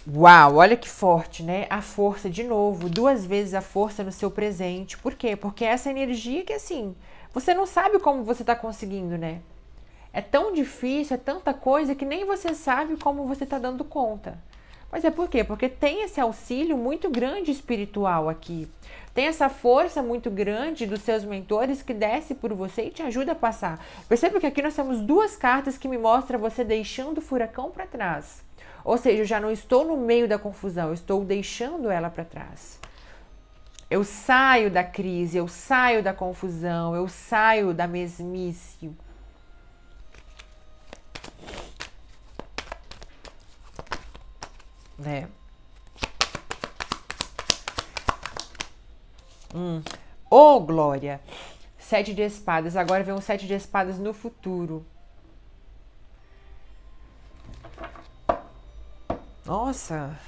Uau, olha que forte, né? A força de novo, duas vezes a força no seu presente. Por quê? Porque é essa energia que assim, você não sabe como você está conseguindo, né? É tão difícil, é tanta coisa que nem você sabe como você está dando conta. Mas é por quê? Porque tem esse auxílio muito grande espiritual aqui. Tem essa força muito grande dos seus mentores que desce por você e te ajuda a passar. Perceba que aqui nós temos duas cartas que me mostram você deixando o furacão para trás ou seja, eu já não estou no meio da confusão, eu estou deixando ela para trás. Eu saio da crise, eu saio da confusão, eu saio da mesmice. Né? Hum. Ô, oh, Glória! Sete de espadas. Agora vem um sete de espadas no futuro. Nossa!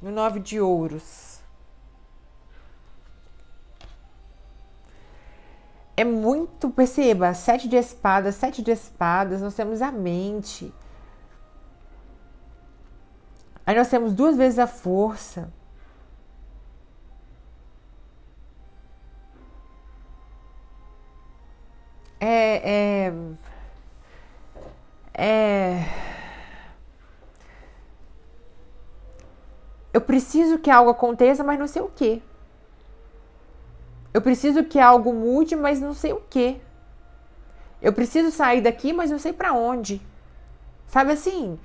No nove de ouros. É muito, perceba, sete de espadas, sete de espadas, nós temos a mente. Aí nós temos duas vezes a força. É, é, é Eu preciso que algo aconteça, mas não sei o quê. Eu preciso que algo mude, mas não sei o quê. Eu preciso sair daqui, mas não sei para onde. Sabe assim?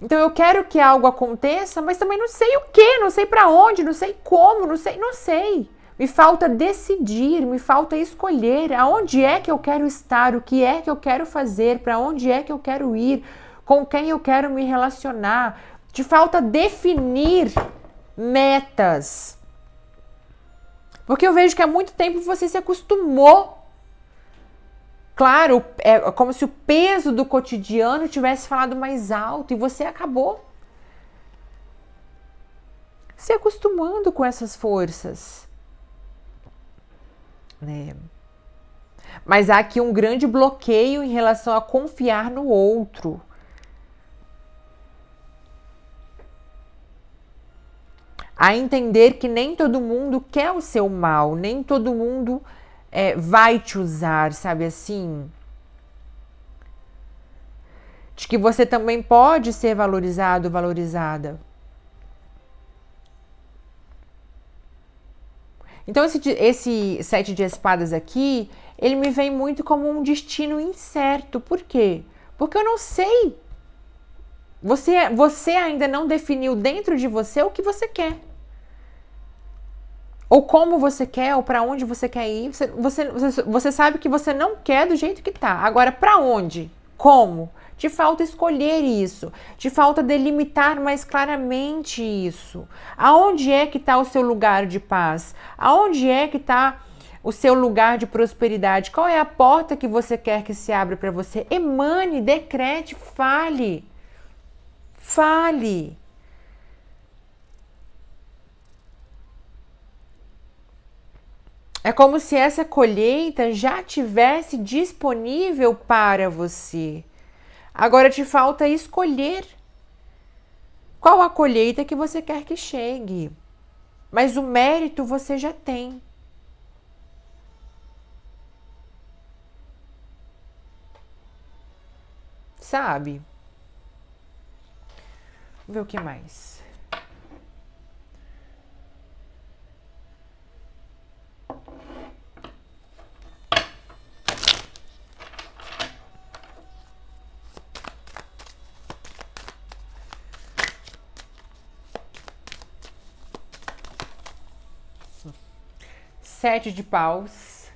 Então eu quero que algo aconteça, mas também não sei o quê, não sei para onde, não sei como, não sei, não sei. Me falta decidir, me falta escolher aonde é que eu quero estar, o que é que eu quero fazer, para onde é que eu quero ir, com quem eu quero me relacionar. Te falta definir metas. Porque eu vejo que há muito tempo você se acostumou. Claro, é como se o peso do cotidiano tivesse falado mais alto e você acabou se acostumando com essas forças. Né? Mas há aqui um grande bloqueio em relação a confiar no outro. a entender que nem todo mundo quer o seu mal, nem todo mundo é, vai te usar, sabe assim? De que você também pode ser valorizado, valorizada. Então, esse, esse sete de espadas aqui, ele me vem muito como um destino incerto. Por quê? Porque eu não sei. Você, você ainda não definiu dentro de você o que você quer ou como você quer, ou para onde você quer ir. Você, você, você, sabe que você não quer do jeito que tá. Agora, para onde? Como? Te falta escolher isso, te falta delimitar mais claramente isso. Aonde é que está o seu lugar de paz? Aonde é que está o seu lugar de prosperidade? Qual é a porta que você quer que se abra para você? Emane, decrete, fale. Fale. É como se essa colheita já tivesse disponível para você. Agora te falta escolher qual a colheita que você quer que chegue. Mas o mérito você já tem. Sabe? Vamos ver o que mais. sete de paus.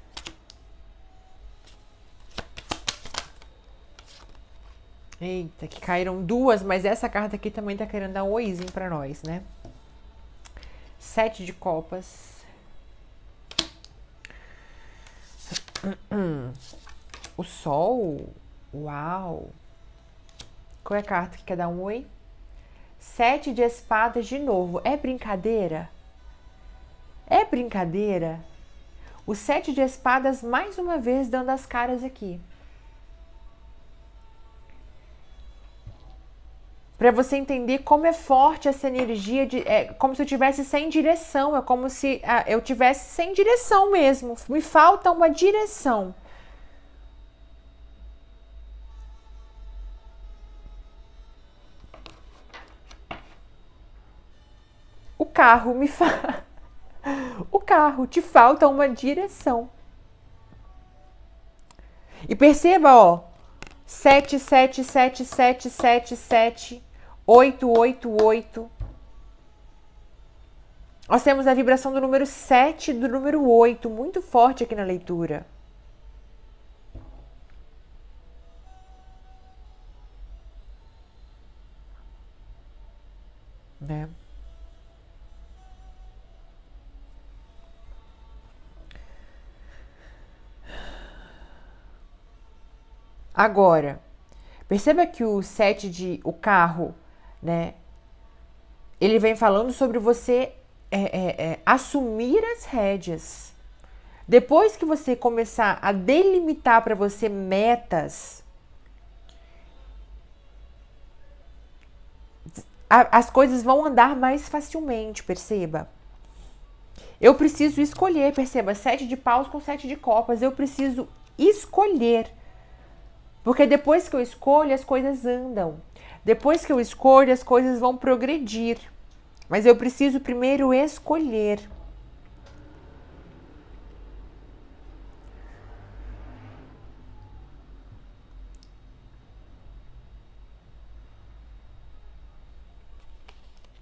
Eita, que caíram duas, mas essa carta aqui também tá querendo dar um oizinho pra nós, né? Sete de copas. O sol. Uau. Qual é a carta que quer dar um oi? Sete de espadas de novo. É brincadeira? É brincadeira? O sete de espadas, mais uma vez, dando as caras aqui. Para você entender como é forte essa energia, de, é como se eu tivesse sem direção, é como se ah, eu tivesse sem direção mesmo. Me falta uma direção. O carro me faz. o carro, te falta uma direção. E perceba, ó, 7777777888. Nós temos a vibração do número 7 e do número 8, muito forte aqui na leitura. Né? Agora, perceba que o set de o carro, né? Ele vem falando sobre você é, é, é, assumir as rédeas. Depois que você começar a delimitar para você metas, a, as coisas vão andar mais facilmente, perceba. Eu preciso escolher, perceba, sete de paus com sete de copas. Eu preciso escolher porque depois que eu escolho, as coisas andam. Depois que eu escolho, as coisas vão progredir. Mas eu preciso primeiro escolher.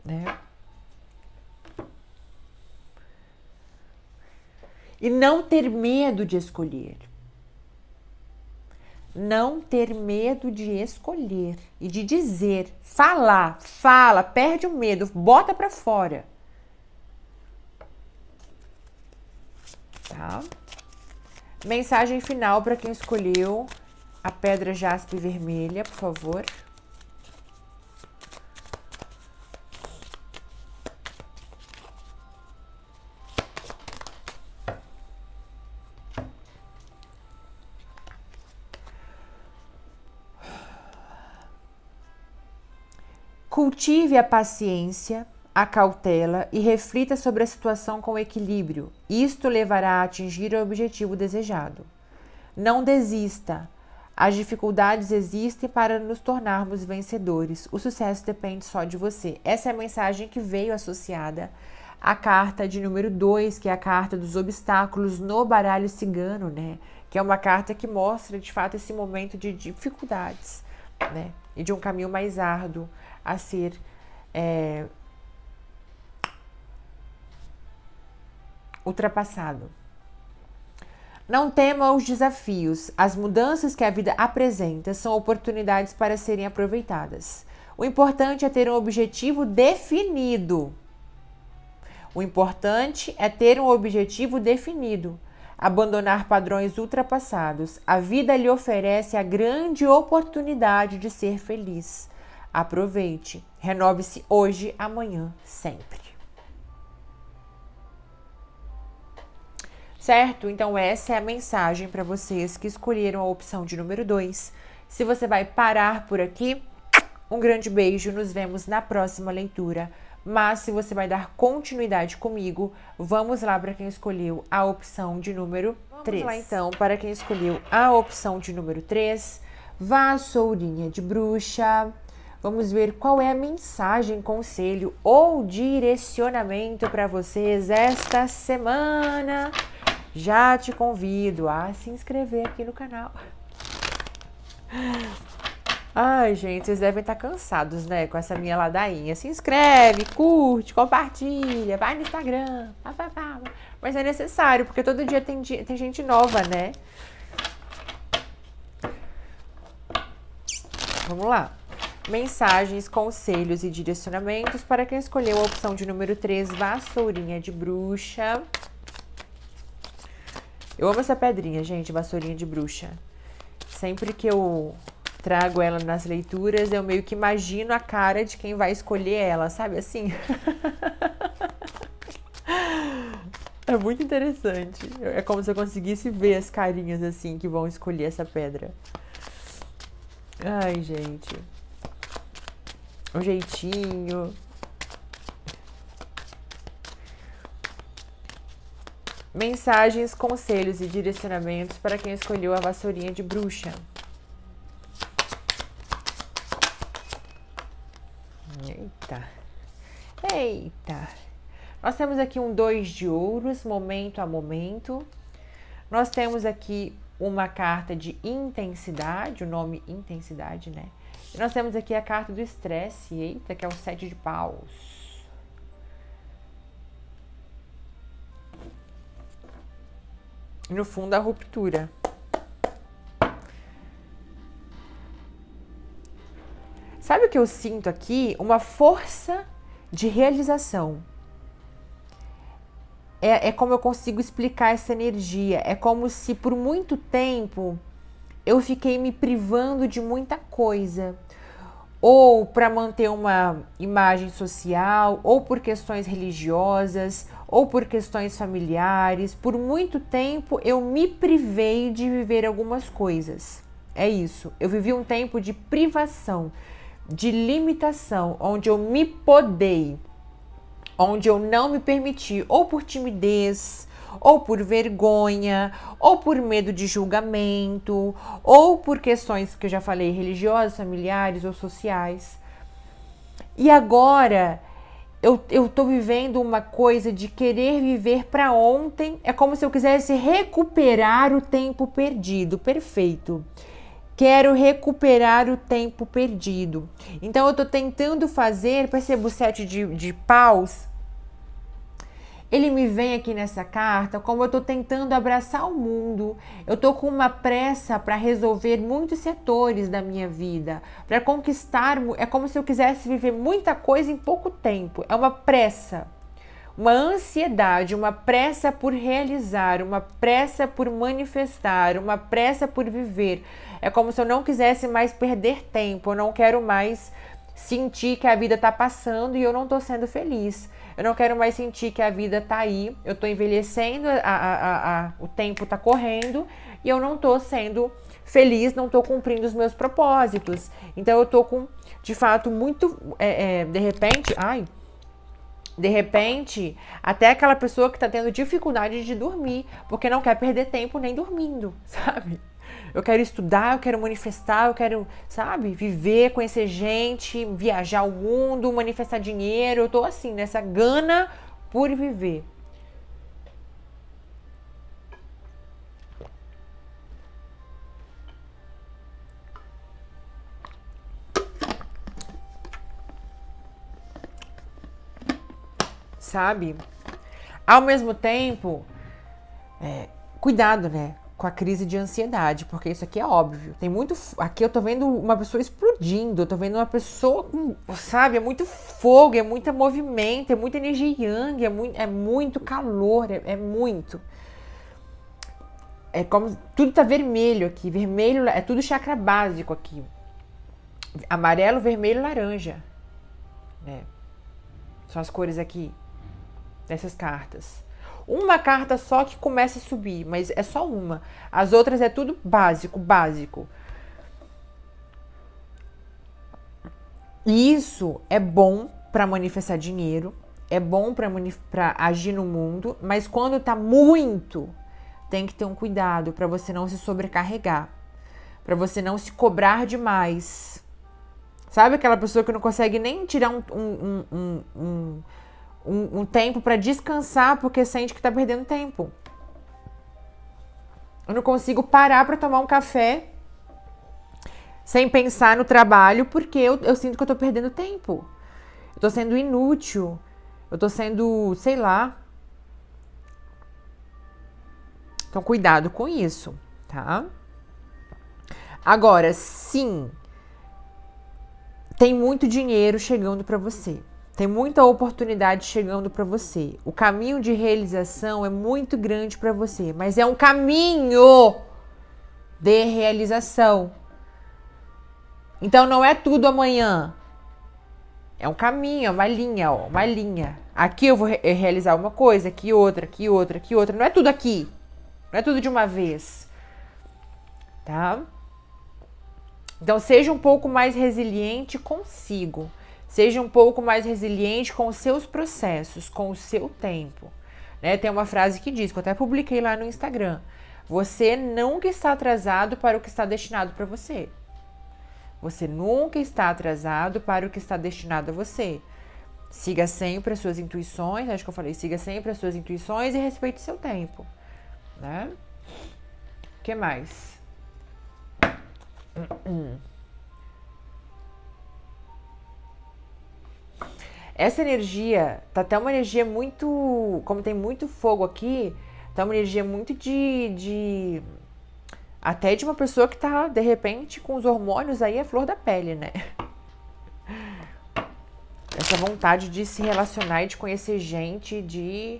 Né? E não ter medo de escolher não ter medo de escolher e de dizer, falar, fala, perde o medo, bota para fora. Tá? Mensagem final para quem escolheu a pedra jaspe vermelha, por favor. Cultive a paciência, a cautela e reflita sobre a situação com equilíbrio. Isto levará a atingir o objetivo desejado. Não desista. As dificuldades existem para nos tornarmos vencedores. O sucesso depende só de você. Essa é a mensagem que veio associada à carta de número 2, que é a carta dos obstáculos no baralho cigano, né? Que é uma carta que mostra de fato esse momento de dificuldades, né? E de um caminho mais árduo a ser é, ultrapassado. Não tema os desafios. As mudanças que a vida apresenta são oportunidades para serem aproveitadas. O importante é ter um objetivo definido. O importante é ter um objetivo definido. Abandonar padrões ultrapassados. A vida lhe oferece a grande oportunidade de ser feliz. Aproveite, renove-se hoje, amanhã, sempre. Certo? Então, essa é a mensagem para vocês que escolheram a opção de número 2. Se você vai parar por aqui, um grande beijo, nos vemos na próxima leitura. Mas se você vai dar continuidade comigo, vamos lá para quem escolheu a opção de número 3. Vamos lá então para quem escolheu a opção de número 3, vassourinha de bruxa, Vamos ver qual é a mensagem, conselho ou direcionamento para vocês esta semana. Já te convido a se inscrever aqui no canal. Ai, gente, vocês devem estar tá cansados, né, com essa minha ladainha. Se inscreve, curte, compartilha, vai no Instagram. Pá, pá, pá. Mas é necessário, porque todo dia tem, tem gente nova, né? Vamos lá mensagens, conselhos e direcionamentos para quem escolheu a opção de número 3, vassourinha de bruxa. Eu amo essa pedrinha, gente, vassourinha de bruxa. Sempre que eu trago ela nas leituras, eu meio que imagino a cara de quem vai escolher ela, sabe assim? é muito interessante. É como se eu conseguisse ver as carinhas assim que vão escolher essa pedra. Ai, gente um jeitinho. Mensagens, conselhos e direcionamentos para quem escolheu a vassourinha de bruxa. Eita. Eita. Nós temos aqui um dois de ouros, momento a momento. Nós temos aqui uma carta de intensidade, o nome intensidade, né? E nós temos aqui a carta do estresse, eita, que é o sete de paus. no fundo, a ruptura. Sabe o que eu sinto aqui? Uma força de realização. É, é como eu consigo explicar essa energia. É como se por muito tempo eu fiquei me privando de muita coisa, ou para manter uma imagem social, ou por questões religiosas, ou por questões familiares. Por muito tempo eu me privei de viver algumas coisas. É isso. Eu vivi um tempo de privação, de limitação, onde eu me podei, onde eu não me permiti, ou por timidez, ou por vergonha, ou por medo de julgamento, ou por questões que eu já falei, religiosas, familiares ou sociais. E agora eu, eu tô vivendo uma coisa de querer viver para ontem, é como se eu quisesse recuperar o tempo perdido. Perfeito. Quero recuperar o tempo perdido. Então eu tô tentando fazer, percebo o sete de, de paus ele me vem aqui nessa carta como eu estou tentando abraçar o mundo. Eu estou com uma pressa para resolver muitos setores da minha vida, para conquistar. É como se eu quisesse viver muita coisa em pouco tempo. É uma pressa, uma ansiedade, uma pressa por realizar, uma pressa por manifestar, uma pressa por viver. É como se eu não quisesse mais perder tempo. Eu não quero mais sentir que a vida está passando e eu não estou sendo feliz. Eu não quero mais sentir que a vida tá aí, eu tô envelhecendo, a, a, a, o tempo tá correndo e eu não tô sendo feliz, não tô cumprindo os meus propósitos. Então eu tô com, de fato, muito. É, é, de repente. Ai. De repente, até aquela pessoa que tá tendo dificuldade de dormir, porque não quer perder tempo nem dormindo, sabe? Eu quero estudar, eu quero manifestar, eu quero, sabe, viver, conhecer gente, viajar o mundo, manifestar dinheiro. Eu tô assim, nessa gana por viver. Sabe? Ao mesmo tempo, é, cuidado, né? com a crise de ansiedade, porque isso aqui é óbvio. Tem muito. Aqui eu tô vendo uma pessoa explodindo, eu tô vendo uma pessoa com. Sabe? É muito fogo, é muito movimento, é muita energia yang, é muito, é muito calor, é, é muito. É como. Tudo tá vermelho aqui. Vermelho é tudo chakra básico aqui. Amarelo, vermelho, laranja. Né? São as cores aqui. Dessas cartas uma carta só que começa a subir, mas é só uma. As outras é tudo básico, básico. E isso é bom para manifestar dinheiro, é bom para agir no mundo, mas quando tá muito, tem que ter um cuidado para você não se sobrecarregar, para você não se cobrar demais. Sabe aquela pessoa que não consegue nem tirar um, um, um, um um, um tempo para descansar porque sente que tá perdendo tempo. Eu não consigo parar para tomar um café sem pensar no trabalho porque eu, eu sinto que eu tô perdendo tempo. Eu tô sendo inútil. Eu tô sendo, sei lá. Então, cuidado com isso, tá? Agora, sim, tem muito dinheiro chegando para você. Tem muita oportunidade chegando para você. O caminho de realização é muito grande para você, mas é um caminho de realização. Então não é tudo amanhã. É um caminho, é uma linha, ó, uma linha. Aqui eu vou re eh, realizar uma coisa, aqui outra, aqui outra, aqui outra. Não é tudo aqui. Não é tudo de uma vez. Tá? Então seja um pouco mais resiliente consigo. Seja um pouco mais resiliente com os seus processos, com o seu tempo. Né? Tem uma frase que diz, que eu até publiquei lá no Instagram: Você nunca está atrasado para o que está destinado para você. Você nunca está atrasado para o que está destinado a você. Siga sempre as suas intuições, acho que eu falei, siga sempre as suas intuições e respeite seu tempo, né? O que mais? hum. hum. Essa energia tá até uma energia muito. Como tem muito fogo aqui, tá uma energia muito de. de até de uma pessoa que tá, de repente, com os hormônios aí a flor da pele, né? Essa vontade de se relacionar e de conhecer gente, de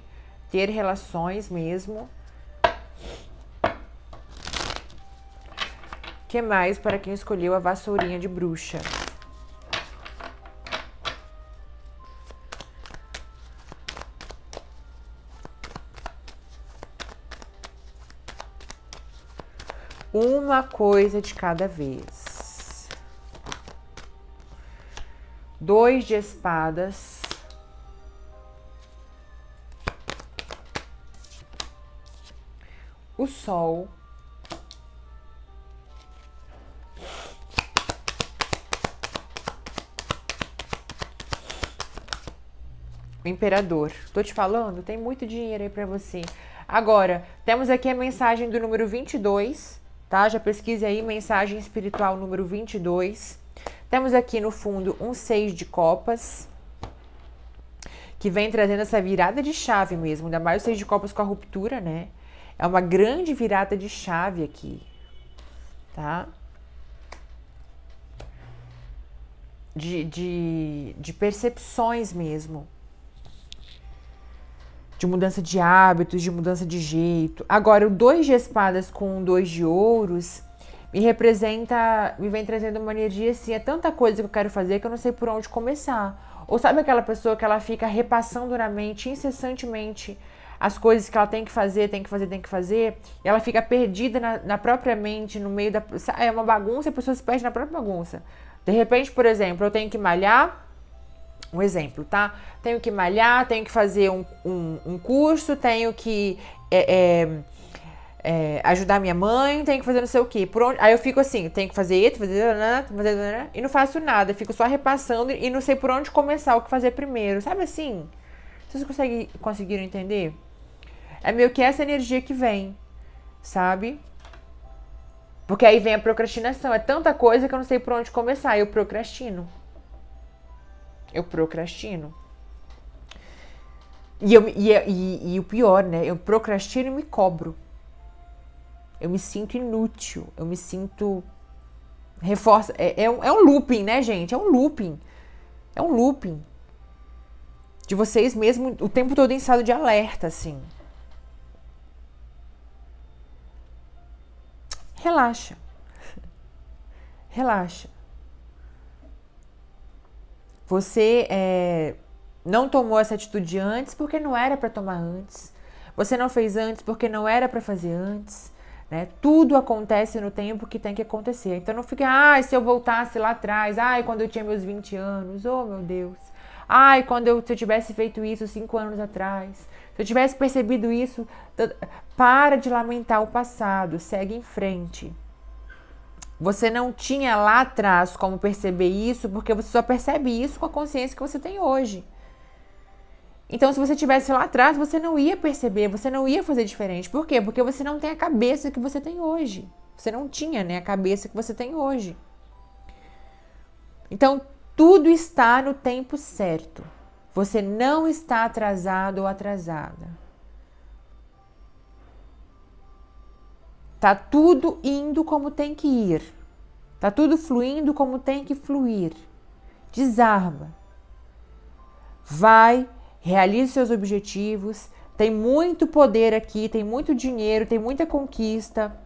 ter relações mesmo. que mais para quem escolheu a vassourinha de bruxa? uma coisa de cada vez. Dois de espadas. O sol. O imperador. Tô te falando, tem muito dinheiro aí para você. Agora, temos aqui a mensagem do número 22, tá? Já pesquise aí mensagem espiritual número 22. Temos aqui no fundo um seis de copas, que vem trazendo essa virada de chave mesmo, ainda mais o seis de copas com a ruptura, né? É uma grande virada de chave aqui, tá? De, de, de percepções mesmo de mudança de hábitos, de mudança de jeito. Agora, o dois de espadas com dois de ouros me representa, me vem trazendo uma energia assim, é tanta coisa que eu quero fazer que eu não sei por onde começar. Ou sabe aquela pessoa que ela fica repassando na mente incessantemente as coisas que ela tem que fazer, tem que fazer, tem que fazer, e ela fica perdida na, na própria mente, no meio da. É uma bagunça, a pessoa se perde na própria bagunça. De repente, por exemplo, eu tenho que malhar, um exemplo, tá? Tenho que malhar, tenho que fazer um, um, um curso, tenho que é, é, é, ajudar minha mãe, tenho que fazer não sei o quê. Por onde... Aí eu fico assim, tenho que fazer isso, fazer, fazer e não faço nada, fico só repassando e não sei por onde começar, o que fazer primeiro, sabe assim? Vocês conseguem, conseguiram entender? É meio que essa energia que vem, sabe? Porque aí vem a procrastinação. É tanta coisa que eu não sei por onde começar. Eu procrastino. Eu procrastino. E, eu, e, é, e, e o pior, né? Eu procrastino e me cobro. Eu me sinto inútil. Eu me sinto. Reforça. É, é, um, é um looping, né, gente? É um looping. É um looping. De vocês mesmo o tempo todo em estado de alerta, assim. Relaxa. Relaxa. Você é, não tomou essa atitude antes porque não era para tomar antes. Você não fez antes porque não era para fazer antes. Né? Tudo acontece no tempo que tem que acontecer. Então não fica, ai, se eu voltasse lá atrás, ai, quando eu tinha meus 20 anos, oh meu Deus. Ai, quando eu, se eu tivesse feito isso cinco anos atrás, se eu tivesse percebido isso, para de lamentar o passado, segue em frente. Você não tinha lá atrás como perceber isso, porque você só percebe isso com a consciência que você tem hoje. Então, se você tivesse lá atrás, você não ia perceber, você não ia fazer diferente. Por quê? Porque você não tem a cabeça que você tem hoje. Você não tinha, né, a cabeça que você tem hoje. Então, tudo está no tempo certo. Você não está atrasado ou atrasada. Tá tudo indo como tem que ir. Tá tudo fluindo como tem que fluir. Desarma. Vai, realize seus objetivos. Tem muito poder aqui, tem muito dinheiro, tem muita conquista.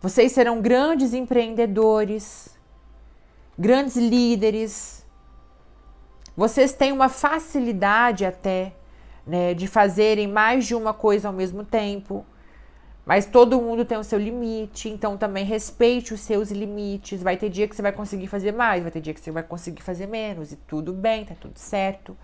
Vocês serão grandes empreendedores, grandes líderes. Vocês têm uma facilidade até né, de fazerem mais de uma coisa ao mesmo tempo. Mas todo mundo tem o seu limite, então também respeite os seus limites. Vai ter dia que você vai conseguir fazer mais, vai ter dia que você vai conseguir fazer menos, e tudo bem, tá tudo certo.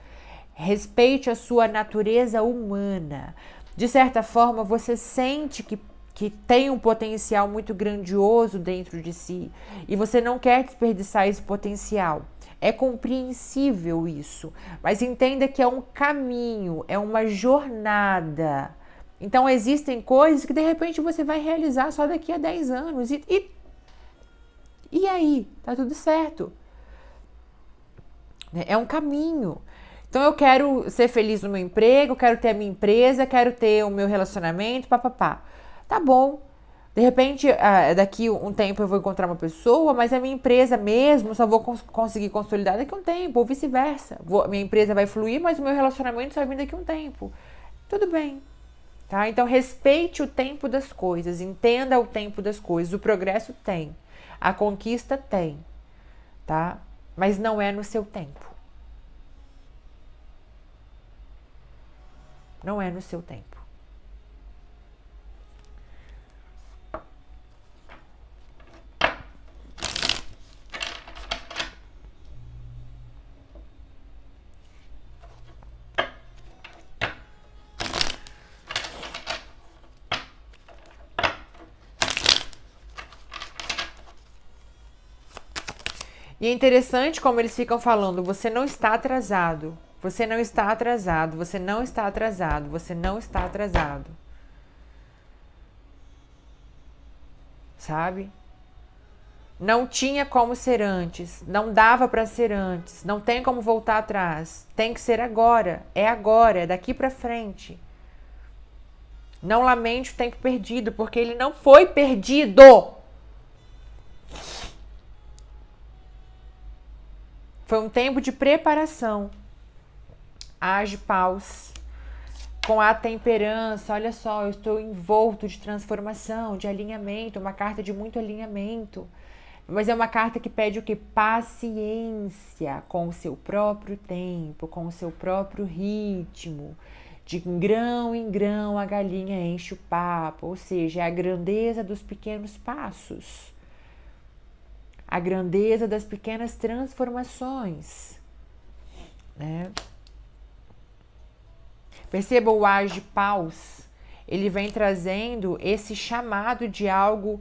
Respeite a sua natureza humana. De certa forma, você sente que, que tem um potencial muito grandioso dentro de si e você não quer desperdiçar esse potencial. É compreensível isso, mas entenda que é um caminho, é uma jornada então existem coisas que de repente você vai realizar só daqui a 10 anos. E, e, e aí? Tá tudo certo. Né? É um caminho. Então eu quero ser feliz no meu emprego, quero ter a minha empresa, quero ter o meu relacionamento, papapá. Tá bom. De repente, ah, daqui um tempo eu vou encontrar uma pessoa, mas a minha empresa mesmo só vou cons conseguir consolidar daqui um tempo, ou vice-versa. Minha empresa vai fluir, mas o meu relacionamento só vai vir daqui um tempo. Tudo bem, Tá? Então respeite o tempo das coisas, entenda o tempo das coisas. O progresso tem, a conquista tem, tá? Mas não é no seu tempo. Não é no seu tempo. E é interessante como eles ficam falando: você não está atrasado, você não está atrasado, você não está atrasado, você não está atrasado. Sabe? Não tinha como ser antes, não dava para ser antes, não tem como voltar atrás. Tem que ser agora, é agora, é daqui para frente. Não lamente o tempo perdido, porque ele não foi perdido. Foi um tempo de preparação. Age paus com a temperança. Olha só, eu estou envolto de transformação, de alinhamento, uma carta de muito alinhamento. Mas é uma carta que pede o que? Paciência com o seu próprio tempo, com o seu próprio ritmo. De grão em grão a galinha enche o papo, ou seja, é a grandeza dos pequenos passos a grandeza das pequenas transformações. Né? Perceba o ar de paus, ele vem trazendo esse chamado de algo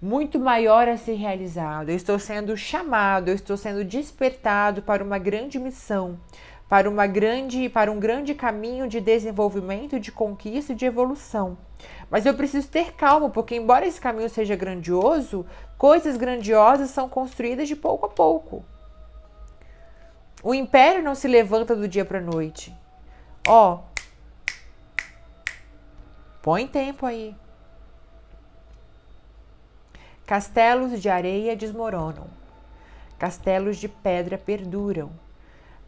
muito maior a ser realizado. Eu estou sendo chamado, eu estou sendo despertado para uma grande missão, para uma grande, para um grande caminho de desenvolvimento, de conquista e de evolução. Mas eu preciso ter calma, porque embora esse caminho seja grandioso, Coisas grandiosas são construídas de pouco a pouco. O império não se levanta do dia para a noite. Ó, põe tempo aí. Castelos de areia desmoronam. Castelos de pedra perduram.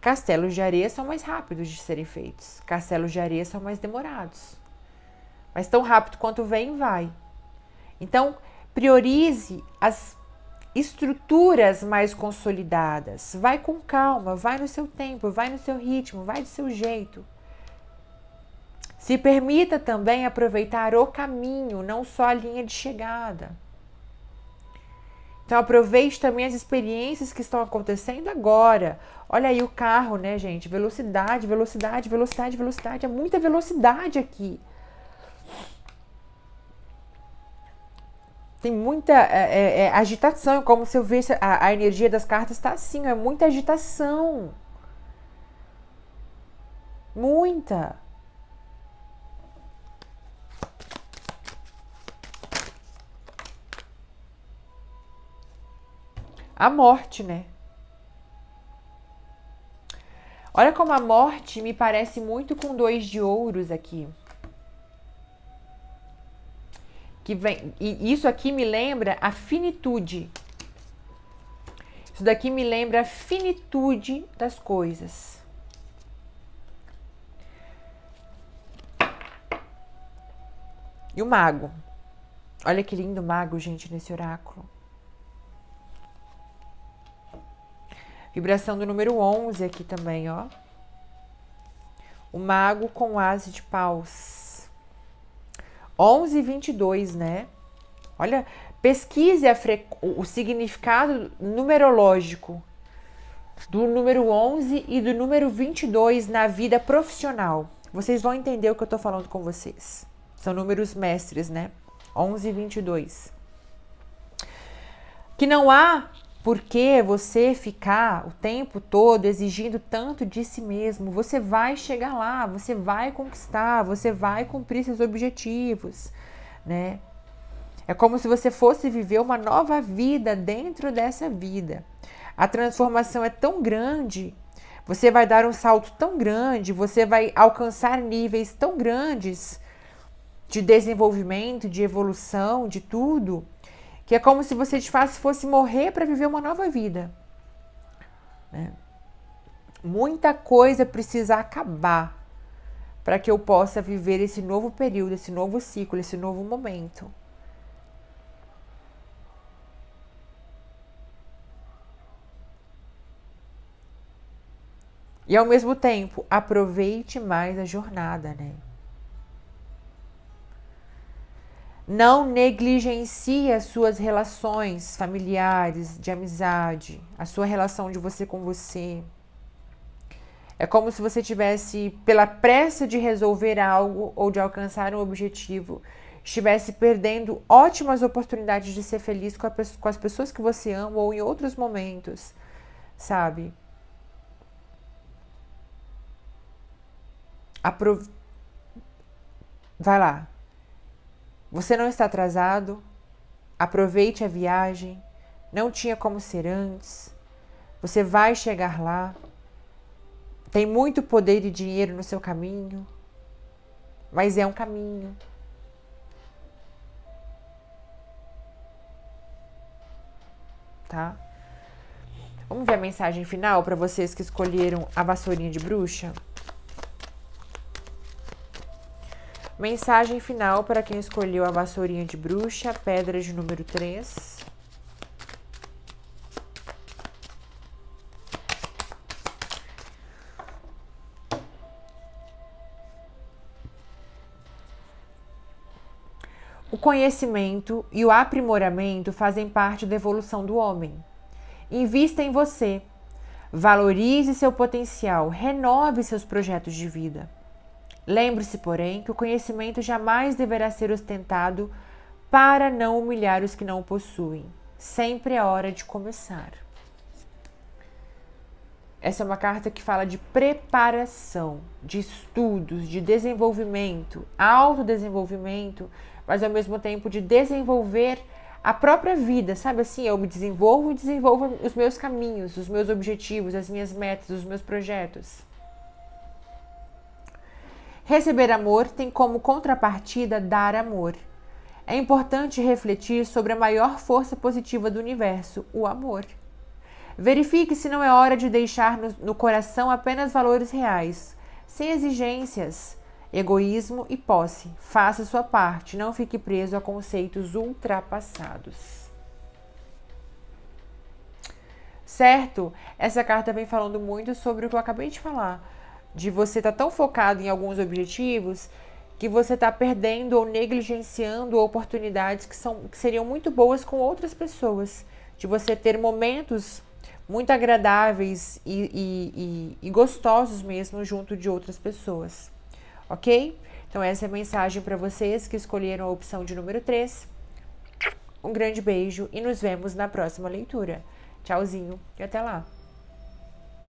Castelos de areia são mais rápidos de serem feitos. Castelos de areia são mais demorados. Mas tão rápido quanto vem, vai. Então, priorize as estruturas mais consolidadas. Vai com calma, vai no seu tempo, vai no seu ritmo, vai do seu jeito. Se permita também aproveitar o caminho, não só a linha de chegada. Então aproveite também as experiências que estão acontecendo agora. Olha aí o carro, né, gente? Velocidade, velocidade, velocidade, velocidade, é muita velocidade aqui. tem muita é, é, é, agitação, como se eu visse a, a energia das cartas está assim, é muita agitação. Muita. A morte, né? Olha como a morte me parece muito com dois de ouros aqui que vem. E isso aqui me lembra a finitude. Isso daqui me lembra a finitude das coisas. E o mago. Olha que lindo mago, gente, nesse oráculo. Vibração do número 11 aqui também, ó. O mago com as de paus. 11 e 22, né? Olha, pesquise fre... o significado numerológico do número 11 e do número 22 na vida profissional. Vocês vão entender o que eu tô falando com vocês. São números mestres, né? 11 e 22. Que não há porque você ficar o tempo todo exigindo tanto de si mesmo? Você vai chegar lá, você vai conquistar, você vai cumprir seus objetivos, né? É como se você fosse viver uma nova vida dentro dessa vida. A transformação é tão grande, você vai dar um salto tão grande, você vai alcançar níveis tão grandes de desenvolvimento, de evolução, de tudo que é como se você de fato fosse morrer para viver uma nova vida. Né? Muita coisa precisa acabar para que eu possa viver esse novo período, esse novo ciclo, esse novo momento. E ao mesmo tempo, aproveite mais a jornada, né? Não negligencie as suas relações familiares, de amizade, a sua relação de você com você. É como se você tivesse, pela pressa de resolver algo ou de alcançar um objetivo, estivesse perdendo ótimas oportunidades de ser feliz com, com as pessoas que você ama ou em outros momentos, sabe? Aprove... Vai lá. Você não está atrasado, aproveite a viagem, não tinha como ser antes, você vai chegar lá, tem muito poder e dinheiro no seu caminho, mas é um caminho. Tá? Vamos ver a mensagem final para vocês que escolheram a vassourinha de bruxa? Mensagem final para quem escolheu a vassourinha de bruxa, pedra de número 3. O conhecimento e o aprimoramento fazem parte da evolução do homem. Invista em você. Valorize seu potencial, renove seus projetos de vida. Lembre-se, porém, que o conhecimento jamais deverá ser ostentado para não humilhar os que não o possuem. Sempre é hora de começar. Essa é uma carta que fala de preparação, de estudos, de desenvolvimento, autodesenvolvimento, mas ao mesmo tempo de desenvolver a própria vida, sabe assim? Eu me desenvolvo e desenvolvo os meus caminhos, os meus objetivos, as minhas metas, os meus projetos. Receber amor tem como contrapartida dar amor. É importante refletir sobre a maior força positiva do universo, o amor. Verifique se não é hora de deixar no, no coração apenas valores reais, sem exigências, egoísmo e posse. Faça sua parte, não fique preso a conceitos ultrapassados. Certo? Essa carta vem falando muito sobre o que eu acabei de falar de você estar tá tão focado em alguns objetivos que você está perdendo ou negligenciando oportunidades que, são, que seriam muito boas com outras pessoas, de você ter momentos muito agradáveis e, e, e, e gostosos mesmo junto de outras pessoas, ok? Então, essa é a mensagem para vocês que escolheram a opção de número 3. Um grande beijo e nos vemos na próxima leitura. Tchauzinho e até lá!